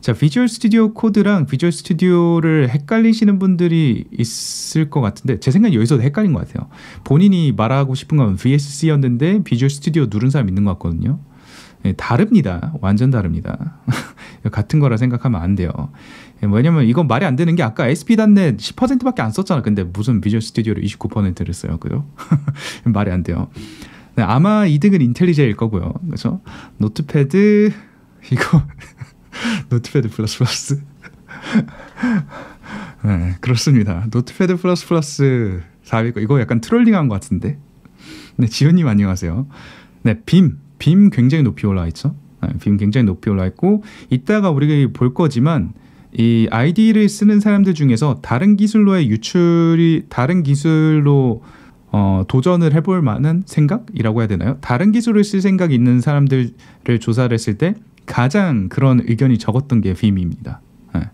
자, 비주얼 스튜디오 코드랑 비주얼 스튜디오를 헷갈리시는 분들이 있을 것 같은데 제 생각엔 여기서도 헷갈린 것 같아요. 본인이 말하고 싶은 건 VSC였는데 비주얼 스튜디오 누른 사람 있는 것 같거든요. 네, 다릅니다. 완전 다릅니다. [laughs] 같은 거라 생각하면 안 돼요. 네, 왜냐면 이건 말이 안 되는 게 아까 SP단넷 10%밖에 안 썼잖아. 근데 무슨 비주얼 스튜디오를 29%를 써요. 그죠? [laughs] 말이 안 돼요. 네, 아마 2등은 인텔리제일 거고요. 그래서 노트패드 이거 노트패드 플러스 플러스. [laughs] 네, 그렇습니다. 노트패드 플러스 플러스 400 이거 약간 트롤링한 것 같은데. 네, 지훈님 안녕하세요. 네, 빔. 빔 굉장히 높이 올라와 있죠. 네, 빔 굉장히 높이 올라와 있고 이따가 우리가 볼 거지만 이 아이디를 쓰는 사람들 중에서 다른 기술로의 유출이 다른 기술로 어, 도전을 해볼 만한 생각이라고 해야 되나요? 다른 기술을 쓸 생각 있는 사람들을 조사를 했을 때 가장 그런 의견이 적었던 게 빔입니다. 예.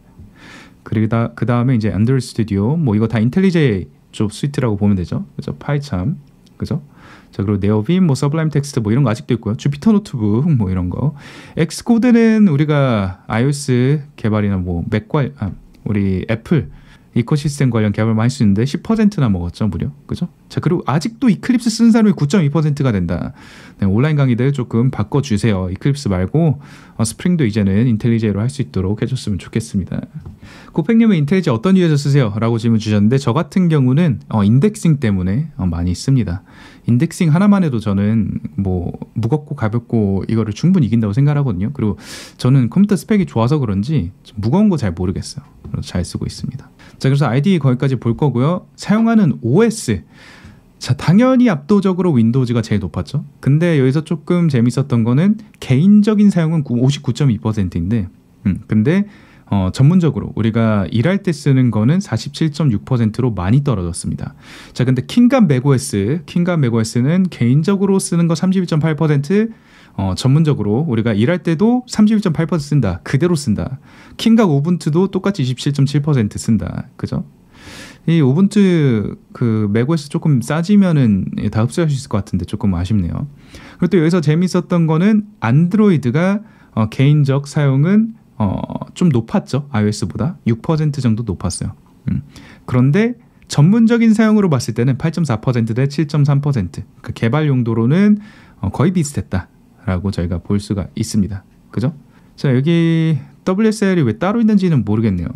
그리고 그 다음에 이제 안드로이드 스튜디오 뭐 이거 다 인텔리제 쪽 스위트라고 보면 되죠. 그죠? 파이참 그죠? 자 그리고 네오빔, 뭐 서블라임 텍스트 뭐 이런 거 아직도 있고요. 주피터 노트북 뭐 이런 거. 엑스코드는 우리가 iOS 개발이나 뭐 맥과 아, 우리 애플 이코시스템 관련 개발만 할 수 있는데 10%나 먹었죠 무려 그죠? 자 그리고 아직도 이클립스 쓴 사람이 9.2%가 된다 네, 온라인 강의들 조금 바꿔주세요 이클립스 말고 어, 스프링도 이제는 인텔리제로 할 수 있도록 해줬으면 좋겠습니다 고팽님은 인텔리제 어떤 유에서 쓰세요? 라고 질문 주셨는데 저 같은 경우는 어, 인덱싱 때문에 어, 많이 씁니다 인덱싱 하나만 해도 저는 뭐 무겁고 가볍고 이거를 충분히 이긴다고 생각하거든요. 그리고 저는 컴퓨터 스펙이 좋아서 그런지 무거운 거 잘 모르겠어요. 그래서 잘 쓰고 있습니다. 자, 그래서 i d 디 거기까지 볼 거고요. 사용하는 OS. 자, 당연히 압도적으로 윈도우즈가 제일 높았죠. 근데 여기서 조금 재밌었던 거는 개인적인 사용은 59.2%인데, 음, 근데 어, 전문적으로 우리가 일할 때 쓰는 거는 47.6%로 많이 떨어졌습니다. 자, 근데 킹감 메고에 킹감 메고에는 개인적으로 쓰는 거 32.8%, 어, 전문적으로 우리가 일할 때도 31.8% 쓴다. 그대로 쓴다. 킹과 우분투도 똑같이 27.7% 쓴다. 그죠? 이 우분투 그 맥OS 조금 싸지면은 예, 다 흡수할 수 있을 것 같은데 조금 아쉽네요. 그리고 또 여기서 재미었던 거는 안드로이드가 어, 개인적 사용은 어, 좀 높았죠. iOS보다 6% 정도 높았어요. 음. 그런데 전문적인 사용으로 봤을 때는 8.4%대 7.3%. 그러니까 개발 용도로는 어, 거의 비슷했다라고 저희가 볼 수가 있습니다. 그죠? 자, 여기 WSL이 왜 따로 있는지는 모르겠네요.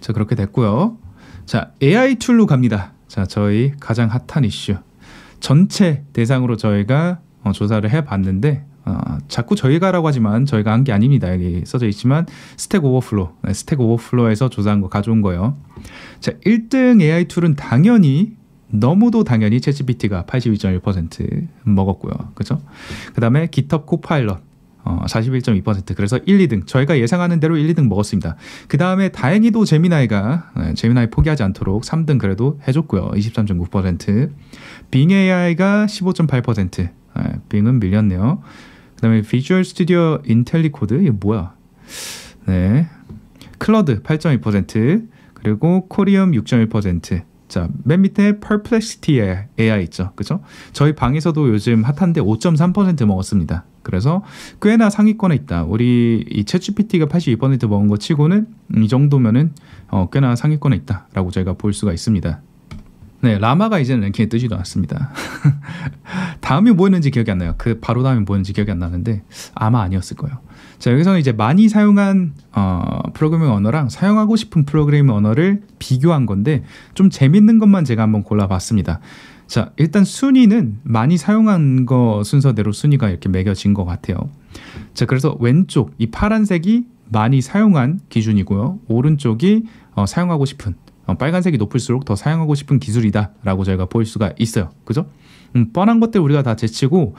자, 그렇게 됐고요. 자, AI 툴로 갑니다. 자, 저희 가장 핫한 이슈. 전체 대상으로 저희가 어, 조사를 해봤는데 어, 자꾸 저희가라고 하지만 저희가 한 게 아닙니다. 여기 써져 있지만 스택 오버플로, 네, 스택 오버플로에서 조사한 거 가져온 거예요. 자, 1등 AI 툴은 당연히 너무도 당연히 챗GPT가 82.1% 먹었고요. 그죠? 그 다음에 g i 코파일럿 어, 41.2% 그래서 1, 2등 저희가 예상하는 대로 1, 2등 먹었습니다. 그 다음에 다행히도 제미나이가 네, 제미나이 포기하지 않도록 3등 그래도 해줬고요. 23.9%빙 AI가 15.8% 네, 빙은 밀렸네요. 다음에 비주얼 스튜디오 인텔리 코드 이게 뭐야? 네. 클러드 8.2% 그리고 코리엄 6.1% 자, 맨 밑에 perplexity AI 있죠. 그죠? 저희 방에서도 요즘 핫한데 5.3% 먹었습니다. 그래서 꽤나 상위권에 있다. 우리 이 챗GPT가 82% 먹은 거 치고는 이 정도면은 어, 꽤나 상위권에 있다라고 저희가 볼 수가 있습니다. 네, 라마가 이제는 랭킹에 뜨지도 않습니다. [laughs] 다음이 뭐였는지 기억이 안 나요. 그 바로 다음이 뭐였는지 기억이 안 나는데 아마 아니었을 거예요. 자, 여기서는 이제 많이 사용한 어, 프로그래밍 언어랑 사용하고 싶은 프로그래밍 언어를 비교한 건데 좀 재밌는 것만 제가 한번 골라봤습니다. 자, 일단 순위는 많이 사용한 거 순서대로 순위가 이렇게 매겨진 것 같아요. 자, 그래서 왼쪽 이 파란색이 많이 사용한 기준이고요. 오른쪽이 어, 사용하고 싶은 어, 빨간색이 높을수록 더 사용하고 싶은 기술이다라고 저희가 볼 수가 있어요. 그죠? 음, 뻔한 것들 우리가 다 제치고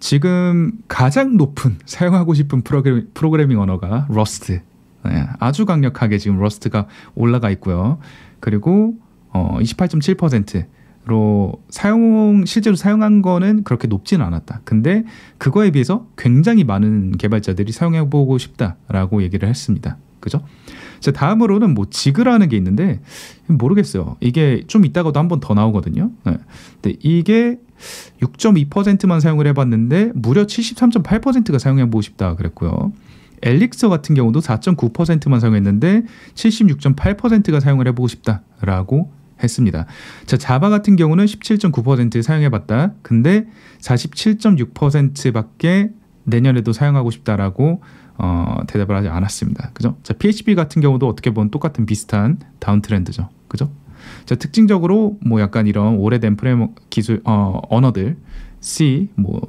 지금 가장 높은 [laughs] 사용하고 싶은 프로그래, 프로그래밍 언어가 러스트. 네, 아주 강력하게 지금 러스트가 올라가 있고요. 그리고 어, 28.7%. 로 사용 실제로 사용한 거는 그렇게 높지는 않았다. 근데 그거에 비해서 굉장히 많은 개발자들이 사용해 보고 싶다라고 얘기를 했습니다. 그죠? 자, 다음으로는 뭐 지그라는 게 있는데 모르겠어요. 이게 좀 이따가도 한 번 더 나오거든요. 네. 근데 이게 6.2%만 사용을 해봤는데 무려 73.8%가 사용해보고 싶다 그랬고요. 엘릭서 같은 경우도 4.9%만 사용했는데 76.8%가 사용을 해보고 싶다라고 했습니다. 자, 자바 같은 경우는 17.9% 사용해봤다. 근데 47.6%밖에 내년에도 사용하고 싶다라고 어, 대답을 하지 않았습니다. 그죠? 자, PHP 같은 경우도 어떻게 보면 똑같은 비슷한 다운 트렌드죠. 그죠? 자, 특징적으로 뭐 약간 이런 오래된 프레임 기술 어, 언어들 C 뭐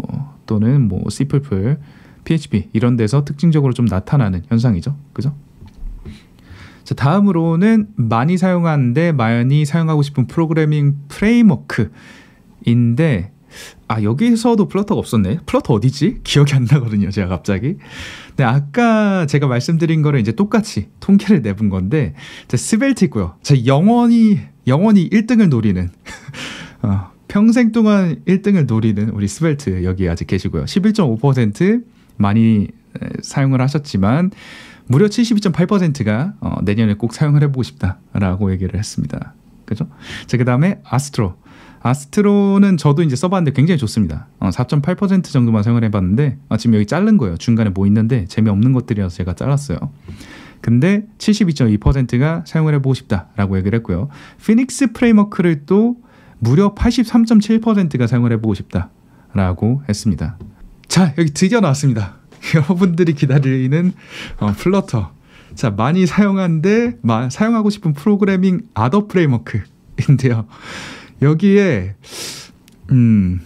또는 뭐 C++, PHP 이런 데서 특징적으로 좀 나타나는 현상이죠. 그죠? 자, 다음으로는 많이 사용하는데 많이 사용하고 싶은 프로그래밍 프레임워크인데 아 여기서도 플러터가 없었네. 플러터 어디지? 기억이 안 나거든요. 제가 갑자기. 네 아까 제가 말씀드린 거를 이제 똑같이 통계를 내본 건데 제스벨트고요제 영원히 영원히 1등을 노리는 [laughs] 어, 평생 동안 1등을 노리는 우리 스벨트 여기 아직 계시고요. 11.5% 많이 사용을 하셨지만 무려 72.8%가 어, 내년에 꼭 사용을 해보고 싶다라고 얘기를 했습니다. 그죠? 자, 그 다음에 아스트로. 아스트로는 저도 이제 써봤는데 굉장히 좋습니다. 어, 4.8% 정도만 사용을 해봤는데 아, 지금 여기 자른 거예요. 중간에 뭐 있는데 재미없는 것들이어서 제가 잘랐어요. 근데 72.2%가 사용을 해보고 싶다라고 얘기를 했고요. 피닉스 프레임워크를 또 무려 83.7%가 사용을 해보고 싶다라고 했습니다. 자 여기 드디어 나왔습니다. [laughs] 여러분들이 기다리는 어, 플러터. 자 많이 사용한데 마, 사용하고 싶은 프로그래밍 아더 프레임워크인데요. 여기에 음,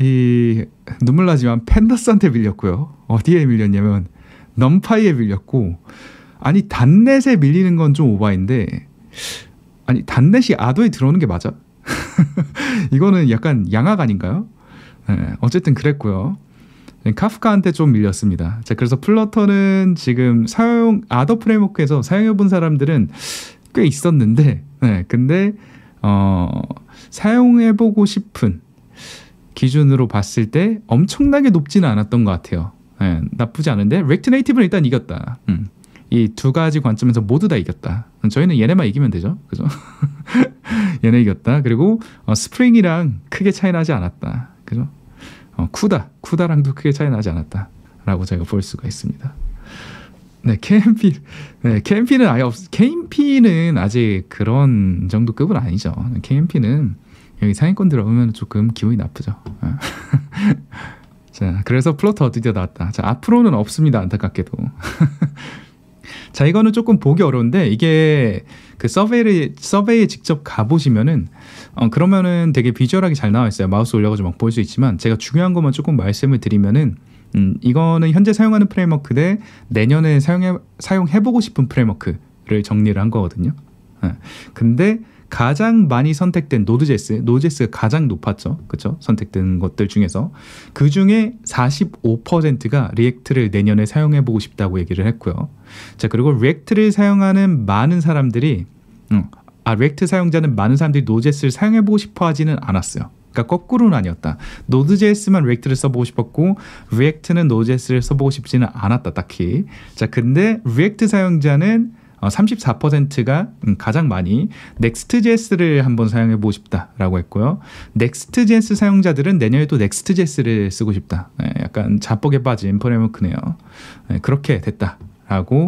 이 눈물 나지만 팬더스한테 밀렸고요. 어디에 밀렸냐면 넘파이에 밀렸고 아니 단넷에 밀리는 건 좀 오바인데 아니 단넷이 아도에 들어오는 게 맞아? [laughs] 이거는 약간 양악 아닌가요? 네, 어쨌든 그랬고요. 예, 카프카한테 좀 밀렸습니다. 자, 그래서 플러터는 지금 사용 아더 프레임워크에서 사용해본 사람들은 꽤 있었는데, 네, 근데 어 사용해보고 싶은 기준으로 봤을 때 엄청나게 높지는 않았던 것 같아요. 네, 나쁘지 않은데 렉트 네이티브는 일단 이겼다. 음. 이두 가지 관점에서 모두 다 이겼다. 저희는 얘네만 이기면 되죠. 그죠? [laughs] 얘네 이겼다. 그리고 어, 스프링이랑 크게 차이 나지 않았다. 그죠? 어, 쿠다, 쿠다랑도 크게 차이 나지 않았다. 라고 저가볼 수가 있습니다. 네, k m 네, k m 는 아예 없, k m 는 아직 그런 정도 급은 아니죠. k m 는 여기 상위권 들어오면 조금 기분이 나쁘죠. 예. [laughs] 자, 그래서 플로터 드디어 나왔다. 자, 앞으로는 없습니다. 안타깝게도. [laughs] 자, 이거는 조금 보기 어려운데 이게 그 서베이를 서베이에 직접 가 보시면은 어, 그러면은 되게 비주얼하게 잘 나와 있어요. 마우스 올려가지고 막 볼 수 있지만 제가 중요한 것만 조금 말씀을 드리면은 음, 이거는 현재 사용하는 프레임워크 대 내년에 사용해 사용해보고 싶은 프레임워크를 정리를 한 거거든요. 예. 근데 가장 많이 선택된 노드제스, 노드제스가 가장 높았죠. 그쵸 선택된 것들 중에서 그 중에 45%가 리액트를 내년에 사용해 보고 싶다고 얘기를 했고요. 자, 그리고 리액트를 사용하는 많은 사람들이 음, 아, 리액트 사용자는 많은 사람들이 노제스를 사용해 보고 싶어 하지는 않았어요. 그러니까 거꾸로는 아니었다. 노드JS만 리액트를 써보고 싶었고 리액트는 노드JS를 써보고 싶지는 않았다 딱히. 자 근데 리액트 사용자는 34%가 어, 음, 가장 많이 넥스트JS를 한번 사용해 보고 싶다라고 했고요. 넥스트JS 사용자들은 내년에도 넥스트JS를 쓰고 싶다. 네, 약간 자뻑에 빠진 프레임워크네요. 네, 그렇게 됐다라고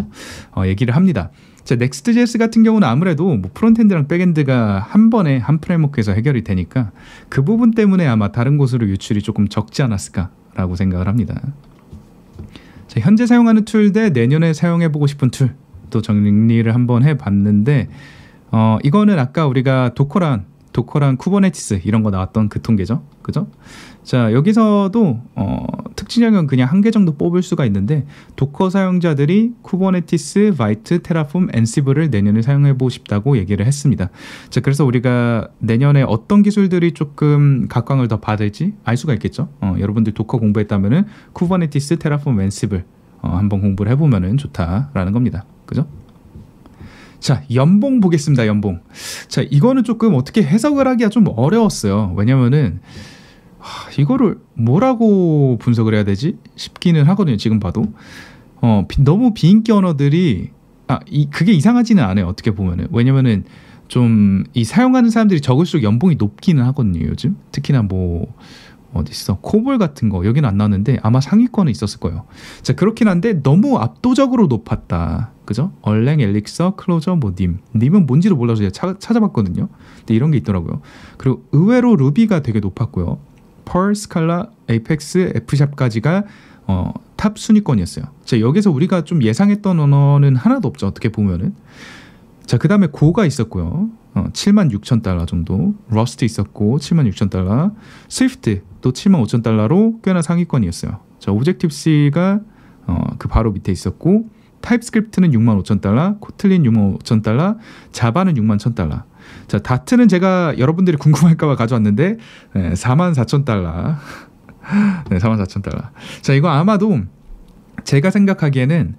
어, 얘기를 합니다. 자, 넥스트JS 같은 경우는 아무래도 뭐 프론트엔드랑 백엔드가 한 번에 한 프레임워크에서 해결이 되니까 그 부분 때문에 아마 다른 곳으로 유출이 조금 적지 않았을까라고 생각을 합니다. 자, 현재 사용하는 툴 대 내년에 사용해보고 싶은 툴또 정리를 한번 해봤는데 어, 이거는 아까 우리가 도커랑 도커랑 쿠버네티스 이런 거 나왔던 그 통계죠, 그죠? 자 여기서도 어, 특징형은 그냥 한 개 정도 뽑을 수가 있는데 도커 사용자들이 쿠버네티스, 바이트, 테라폼, 엔시블을 내년에 사용해보고 싶다고 얘기를 했습니다. 자 그래서 우리가 내년에 어떤 기술들이 조금 각광을 더 받을지 알 수가 있겠죠. 어, 여러분들 도커 공부했다면은 쿠버네티스, 테라폼, 엔시블 어, 한번 공부를 해보면은 좋다라는 겁니다. 그죠? 자, 연봉 보겠습니다. 연봉. 자, 이거는 조금 어떻게 해석을 하기가 좀 어려웠어요. 왜냐면은 하, 이거를 뭐라고 분석을 해야 되지 싶기는 하거든요. 지금 봐도 어, 비, 너무 비인기 언어들이 아, 이, 그게 이상하지는 않아요. 어떻게 보면은 왜냐면은 좀이 사용하는 사람들이 적을수록 연봉이 높기는 하거든요. 요즘 특히나 뭐 어디 있어? 코볼 같은 거 여기는 안 나왔는데 아마 상위권에 있었을 거예요. 자 그렇긴 한데 너무 압도적으로 높았다. 그죠? 얼랭 엘릭서 클로저 뭐 님. 님은 뭔지도 몰라서 제가 차, 찾아봤거든요. 근데 이런 게 있더라고요. 그리고 의외로 루비가 되게 높았고요. 펄, 스칼라, 에이펙스, F샵까지가 어, 탑 순위권이었어요. 자 여기서 우리가 좀 예상했던 언어는 하나도 없죠. 어떻게 보면은 자, 그 다음에 고가 있었고요. 어, 7 0 0 0 달러 정도. 러스트 있었고 7 6 0 0 0 달러. 스위프트 또7 5 0 0 0 달러로 꽤나 상위권이었어요. 자, 오브젝티브 C가 어, 그 바로 밑에 있었고 타입스크립트는 6 5 0 0 0 달러, 코틀린 6만 5 0 달러, 자바는 6 1 0 0 0 달러. 자, 다트는 제가 여러분들이 [laughs] 궁금할까봐 가져왔는데 네, 4 0 0 0 달러. [laughs] 네, 4 0 0 0 달러. 자, 이거 아마도 제가 생각하기에는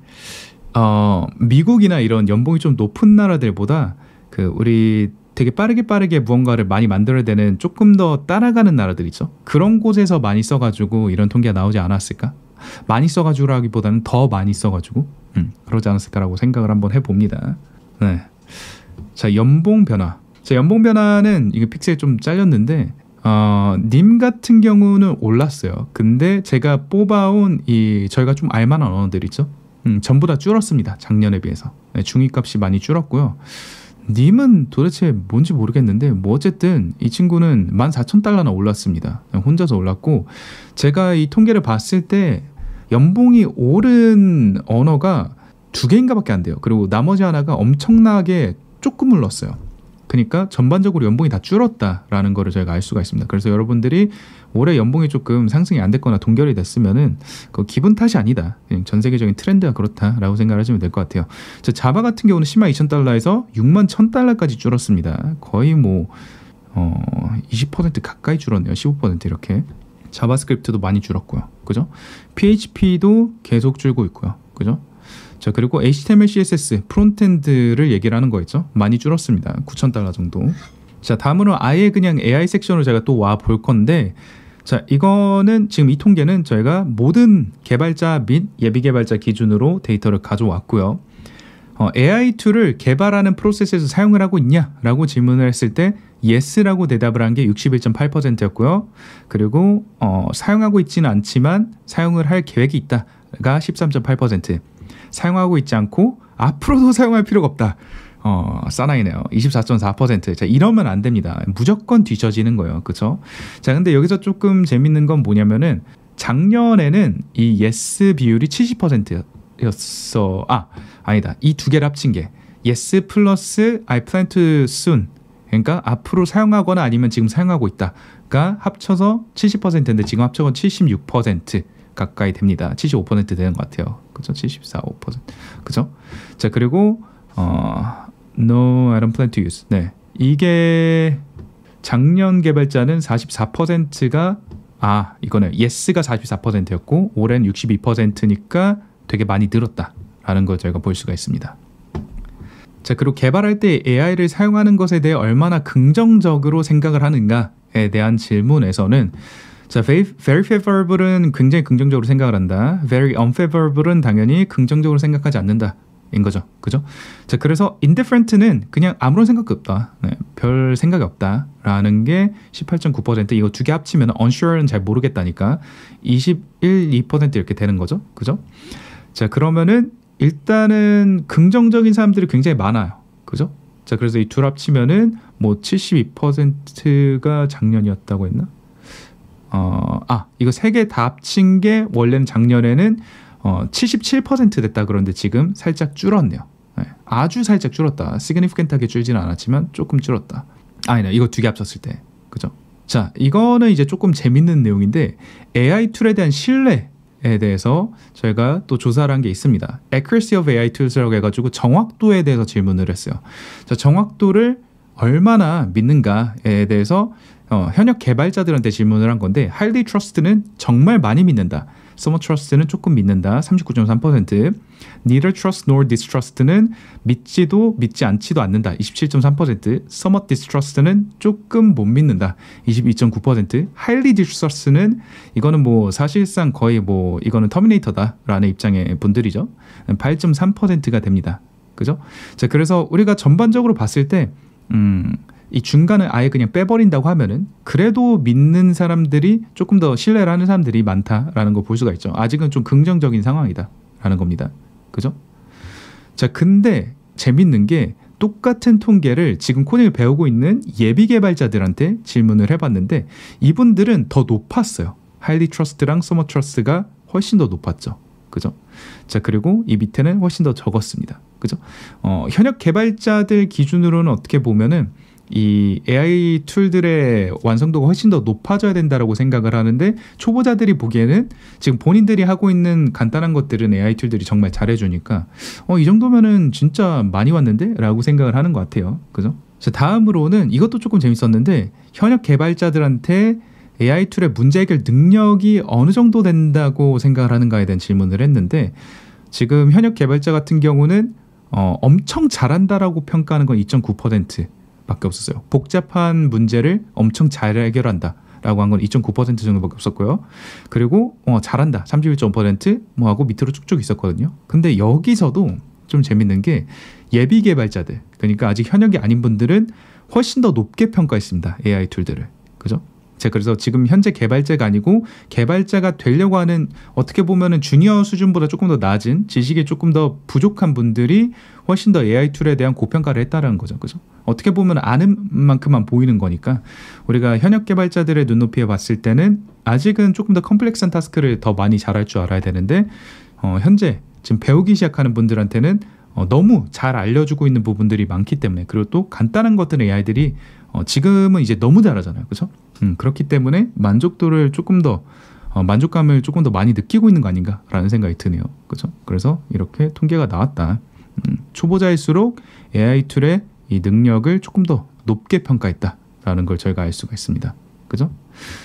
어, 미국이나 이런 연봉이 좀 높은 나라들보다 그 우리 되게 빠르게 빠르게 무언가를 많이 만들어야 되는 조금 더 따라가는 나라들 있죠. 그런 곳에서 많이 써가지고 이런 통계가 나오지 않았을까? 많이 써가지고라기보다는 더 많이 써가지고 음, 그러지 않았을까라고 생각을 한번 해봅니다. 네. 자 연봉 변화. 자 연봉 변화는 이거 픽셀 좀 잘렸는데 어, 님 같은 경우는 올랐어요. 근데 제가 뽑아온 이 저희가 좀 알만한 언어들 있죠. 음, 전부 다 줄었습니다. 작년에 비해서 네, 중위값이 많이 줄었고요. 님은 도대체 뭔지 모르겠는데 뭐 어쨌든 이 친구는 14,000달러나 올랐습니다. 네, 혼자서 올랐고 제가 이 통계를 봤을 때 연봉이 오른 언어가 두 개인가밖에 안 돼요. 그리고 나머지 하나가 엄청나게 조금 올랐어요. 그러니까 전반적으로 연봉이 다 줄었다라는 거를 저희가 알 수가 있습니다. 그래서 여러분들이 올해 연봉이 조금 상승이 안 됐거나 동결이 됐으면은 그 기분 탓이 아니다. 전 세계적인 트렌드가 그렇다라고 생각하시면 될 것 같아요. 자, 자바 같은 경우는 10만 2천 달러에서 6만 1천 달러까지 줄었습니다. 거의 뭐 어, 20% 가까이 줄었네요. 15% 이렇게. 자바스크립트도 많이 줄었고요. 그죠? PHP도 계속 줄고 있고요. 그죠? 자, 그리고 HTML, CSS, 프론트엔드를 얘기를 하는 거 있죠? 많이 줄었습니다. 9,000달러 정도. 자 다음으로 아예 그냥 AI 섹션으로 제가 또 와 볼 건데 자 이거는 지금 이 통계는 저희가 모든 개발자 및 예비 개발자 기준으로 데이터를 가져왔고요. 어, AI 툴을 개발하는 프로세스에서 사용을 하고 있냐라고 질문을 했을 때 yes라고 대답을 한 게 61.8%였고요. 그리고 어, 사용하고 있지는 않지만 사용을 할 계획이 있다가 13.8%, 사용하고 있지 않고 앞으로도 [laughs] 사용할 필요가 없다. 어, 싸나이네요 24.4%. 자, 이러면 안 됩니다. 무조건 뒤처지는 거예요. 그쵸? 자, 근데 여기서 조금 재밌는 건 뭐냐면은 작년에는 이 예스 비율이 70%였어. 아, 아니다. 이 두 개를 합친 게 예스 플러스 I plan to soon. 그러니까 앞으로 사용하거나 아니면 지금 사용하고 있다가 합쳐서 70%인데 지금 합쳐서 76% 가까이 됩니다. 75% 되는 것 같아요. 그죠? 74, 5%. 그죠? 자, 그리고 어, No, I don't plan to use. 네. 이게 작년 개발자는 44%가 아, 이거는 yes가 44%였고 올해는 62%니까 되게 많이 늘었다라는 걸 저희가 볼 수가 있습니다. 자, 그리고 개발할 때 AI를 사용하는 것에 대해 얼마나 긍정적으로 생각을 하는가에 대한 질문에서는 자, very favorable은 굉장히 긍정적으로 생각을 한다. very unfavorable은 당연히 긍정적으로 생각하지 않는다. 인 거죠. 그죠? 자, 그래서 indifferent는 그냥 아무런 생각이 없다. 네, 별 생각이 없다라는 게18.9% 이거 두 개 합치면 unsure는 잘 모르겠다니까 21, 2% 이렇게 되는 거죠. 그죠? 자, 그러면은 일단은 긍정적인 사람들이 굉장히 많아요. 그죠? 자, 그래서 이 둘 합치면은 뭐 72%가 작년이었다고 했나? 어, 아, 이거 세 개 다 합친 게 원래는 작년에는 어, 77% 됐다 그런데 지금 살짝 줄었네요. 네. 아주 살짝 줄었다. 시그니피컨트하게 줄지는 않았지만 조금 줄었다. 아니네 이거 두 개 합쳤을 때 그죠? 자 이거는 이제 조금 재밌는 내용인데 AI 툴에 대한 신뢰 에 대해서 저희가 또 조사를 한 게 있습니다. Accuracy of AI Tools라고 해가지고 정확도에 대해서 질문을 했어요. 자, 정확도를 얼마나 믿는가에 대해서 어, 현역 개발자들한테 질문을 한 건데 highly trust는 정말 많이 믿는다. Someone trust는 조금 믿는다. 39.3%. Neither trust nor distrust는 믿지도 믿지 않지도 않는다. 27.3%. Somewhat distrust는 조금 못 믿는다. 22.9%. Highly distrust는 이거는 뭐 사실상 거의 뭐 이거는 터미네이터다라는 입장의 분들이죠. 8.3%가 됩니다. 그죠? 자, 그래서 우리가 전반적으로 봤을 때 음. 이 중간을 아예 그냥 빼버린다고 하면은 그래도 믿는 사람들이 조금 더 신뢰를 하는 사람들이 많다라는 걸 볼 수가 있죠. 아직은 좀 긍정적인 상황이다라는 겁니다. 그죠? 자, 근데 재밌는 게 똑같은 통계를 지금 코딩을 배우고 있는 예비 개발자들한테 질문을 해봤는데 이분들은 더 높았어요. 하일리 트러스트랑 서머 트러스트가 훨씬 더 높았죠. 그죠? 자 그리고 이 밑에는 훨씬 더 적었습니다. 그죠? 어, 현역 개발자들 기준으로는 어떻게 보면은 이 AI 툴들의 완성도가 훨씬 더 높아져야 된다라고 생각을 하는데 초보자들이 보기에는 지금 본인들이 하고 있는 간단한 것들은 AI 툴들이 정말 잘해주니까 어, 이 정도면은 진짜 많이 왔는데라고 생각을 하는 것 같아요. 그죠? 자, 다음으로는 이것도 조금 재밌었는데 현역 개발자들한테 AI 툴의 문제 해결 능력이 어느 정도 된다고 생각을 하는가에 대한 질문을 했는데 지금 현역 개발자 같은 경우는 어, 엄청 잘한다라고 평가하는 건 2.9%. 밖에 없었어요. 복잡한 문제를 엄청 잘 해결한다. 라고 한 건 2.9% 정도밖에 없었고요. 그리고 어, 잘한다. 31.5%뭐 하고 밑으로 쭉쭉 있었거든요. 근데 여기서도 좀 재밌는 게 예비 개발자들 그러니까 아직 현역이 아닌 분들은 훨씬 더 높게 평가했습니다. AI 툴들을. 그죠? 제 그래서 지금 현재 개발자가 아니고 개발자가 되려고 하는 어떻게 보면은 주니어 수준보다 조금 더 낮은 지식이 조금 더 부족한 분들이 훨씬 더 AI 툴에 대한 고평가를 했다라는 거죠. 그죠? 어떻게 보면 아는 만큼만 보이는 거니까 우리가 현역 개발자들의 눈높이에 봤을 때는 아직은 조금 더 컴플렉스한 타스크를 더 많이 잘할 줄 알아야 되는데 어, 현재 지금 배우기 시작하는 분들한테는 어, 너무 잘 알려주고 있는 부분들이 많기 때문에 그리고 또 간단한 것들은 AI들이 어, 지금은 이제 너무 잘하잖아요. 그렇죠? 음, 그렇기 때문에 만족도를 조금 더 어, 만족감을 조금 더 많이 느끼고 있는 거 아닌가라는 생각이 드네요. 그죠? 그래서 이렇게 통계가 나왔다. 음, 초보자일수록 AI 툴의 이 능력을 조금 더 높게 평가했다라는 걸 저희가 알 수가 있습니다. 그죠?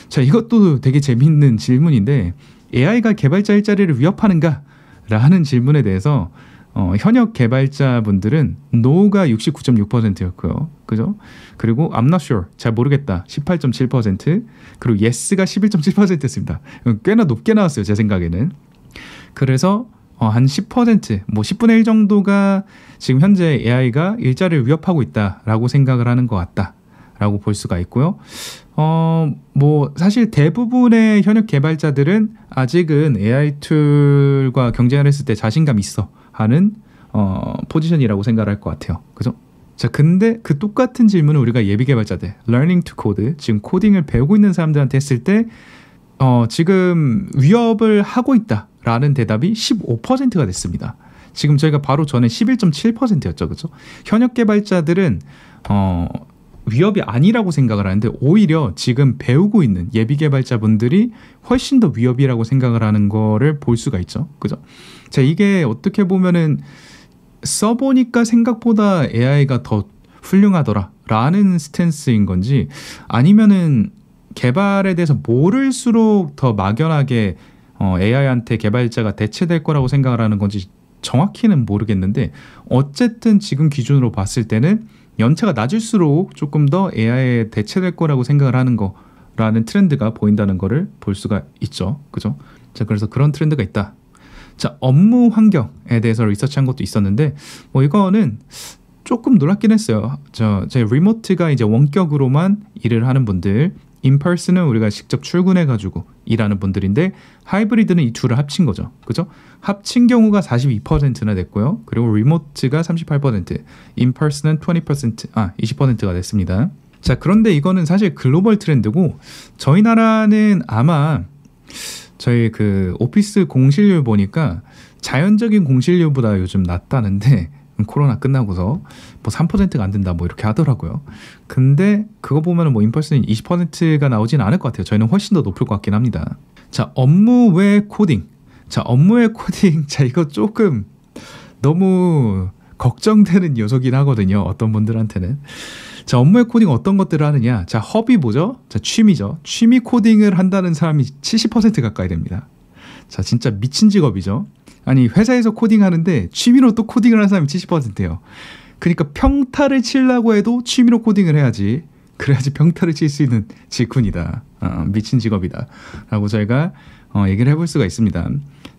자, 이것도 되게 재밌는 질문인데 AI가 개발자 일자리를 위협하는가? 라는 질문에 대해서 어, 현역 개발자분들은 노가 69.6%였고요. 그죠? 그리고 I'm not sure, 잘 모르겠다 18.7% 그리고 yes가 11.7%였습니다. 꽤나 높게 나왔어요 제 생각에는. 그래서 어, 한 10%, 뭐 10분의 1 정도가 지금 현재 AI가 일자리를 위협하고 있다라고 생각을 하는 것 같다라고 볼 수가 있고요. 어, 뭐 사실 대부분의 현역 개발자들은 아직은 AI 툴과 경쟁을 했을 때 자신감 있어. 하는 어, 포지션이라고 생각을 할 것 같아요. 그죠? 자, 근데 그 똑같은 질문을 우리가 예비 개발자들, learning to code, 지금 코딩을 배우고 있는 사람들한테 했을 때 어, 지금 위협을 하고 있다라는 대답이 15%가 됐습니다. 지금 저희가 바로 전에 11.7%였죠. 그죠? 현역 개발자들은 어, 위협이 아니라고 생각을 하는데 오히려 지금 배우고 있는 예비 개발자분들이 훨씬 더 위협이라고 생각을 하는 거를 볼 수가 있죠. 그죠? 자, 이게 어떻게 보면은 써보니까 생각보다 AI가 더 훌륭하더라 라는 스탠스인 건지 아니면은 개발에 대해서 모를수록 더 막연하게 어, AI한테 개발자가 대체될 거라고 생각을 하는 건지 정확히는 모르겠는데 어쨌든 지금 기준으로 봤을 때는 연차가 낮을수록 조금 더 AI에 대체될 거라고 생각을 하는 거라는 트렌드가 보인다는 거를 볼 수가 있죠. 그죠? 자, 그래서 그런 트렌드가 있다. 자, 업무 환경에 대해서 리서치한 것도 있었는데 뭐 이거는 조금 놀랍긴 했어요. 저, 제 리모트가 이제 원격으로만 일을 하는 분들, 인펄스는 우리가 직접 출근해 가지고 일하는 분들인데 하이브리드는 이 둘을 합친 거죠. 그죠? 합친 경우가 42%나 됐고요. 그리고 리모트가 38%, 인펄스는 20%, 아, 20%가 됐습니다. 자, 그런데 이거는 사실 글로벌 트렌드고 저희 나라는 아마 저희 그 오피스 공실률 보니까 자연적인 공실률보다 요즘 낮다는데 코로나 끝나고서 뭐 3%가 안 된다 뭐 이렇게 하더라고요. 근데 그거 보면 뭐 인펄스는 20%가 나오진 않을 것 같아요. 저희는 훨씬 더 높을 것 같긴 합니다. 자 업무 외 코딩. 자 업무 외 코딩. [laughs] 자 이거 조금 너무 걱정되는 요소긴 하거든요. 어떤 분들한테는. 자, 업무외 코딩 어떤 것들을 하느냐? 자, 허비 뭐죠? 자, 취미죠. 취미 코딩을 한다는 사람이 70% 가까이 됩니다. 자, 진짜 미친 직업이죠. 아니 회사에서 코딩하는데 취미로 또 코딩을 하는 사람이 70%예요. 그러니까 평타를 치려고 해도 취미로 코딩을 해야지. 그래야지 평타를 칠 수 있는 직군이다. 어, 미친 직업이다. 라고 저희가 어, 얘기를 해볼 수가 있습니다.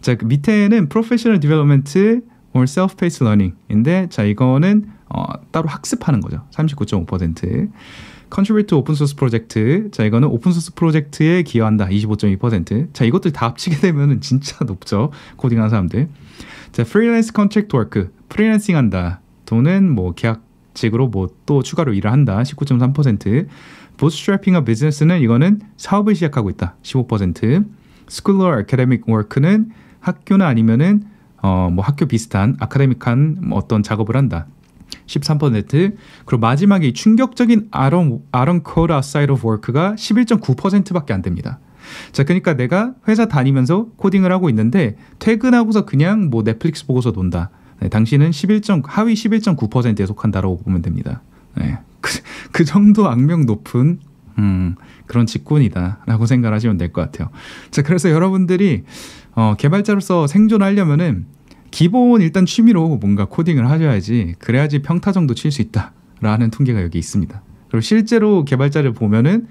자, 그 밑에는 Professional Development or Self-Paced Learning인데 자, 이거는 어, 따로 학습하는 거죠. 39.5%. 컨트리뷰트 오픈소스 프로젝트. 자, 이거는 오픈소스 프로젝트에 기여한다. 25.2%. 자, 이것들 다 합치게 되면은 진짜 높죠. 코딩하는 사람들. 자, 프리랜스 컨트랙트 워크. 프리랜싱 한다. 돈은 뭐 계약직으로 뭐 또 추가로 일을 한다. 19.3%. 보스트래핑업 비즈니스는 이거는 사업을 시작하고 있다. 15%. 스쿨러 아카데믹 워크는 학교나 아니면은 어, 뭐 학교 비슷한 아카데믹한 뭐 어떤 작업을 한다. 13%. 그리고 마지막에 충격적인 아론 아론 코라 사이드 오브 워크가 11.9%밖에 안 됩니다. 자, 그러니까 내가 회사 다니면서 코딩을 하고 있는데 퇴근하고서 그냥 뭐 넷플릭스 보고서 논다. 네, 당신은 11. 하위 11.9%에 속한다라고 보면 됩니다. 네. 그, 그 정도 악명 높은 음, 그런 직군이다라고 생각하시면 될 것 같아요. 자, 그래서 여러분들이 어, 개발자로서 생존하려면은 기본 일단 취미로 뭔가 코딩을 하셔야지 그래야지 평타 정도 칠 수 있다라는 통계가 여기 있습니다. 그리고 실제로 개발자를 보면은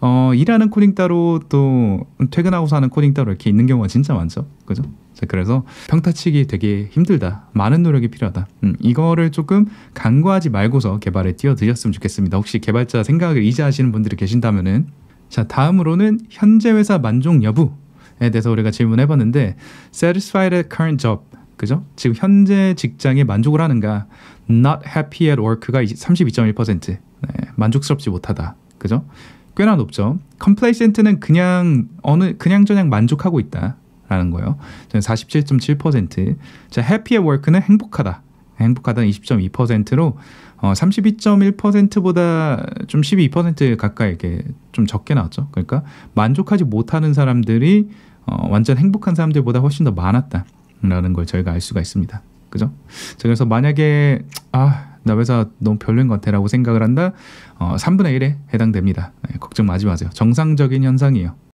어, 일하는 코딩 따로 또 퇴근하고서 하는 코딩 따로 이렇게 있는 경우가 진짜 많죠. 그죠? 자, 그래서 평타치기 되게 힘들다. 많은 노력이 필요하다. 음, 이거를 조금 간과하지 말고서 개발에 뛰어드셨으면 좋겠습니다. 혹시 개발자 생각을 이제 하시는 분들이 계신다면은 자, 다음으로는 현재 회사 만족 여부 에 대해서 우리가 질문해봤는데 satisfied at current job 그죠? 지금 현재 직장에 만족을 하는가? Not happy at work가 32.1% 네, 만족스럽지 못하다. 그죠? 꽤나 높죠. Complacent는 그냥 어느 그냥저냥 만족하고 있다라는 거예요. 47.7%. 자, happy at work는 행복하다. 행복하다는 20.2%로 어, 32.1%보다 좀 12% 가까이 이렇게 좀 적게 나왔죠. 그러니까 만족하지 못하는 사람들이 어, 완전 행복한 사람들보다 훨씬 더 많았다라는 걸 저희가 알 수가 있습니다. 그죠? 그래서 만약에 아, 나 회사 너무 별로인 것 같아라고 생각을 한다. 어, 3분의 1에 해당됩니다. 네, 걱정 마지 마세요. 정상적인 현상이에요.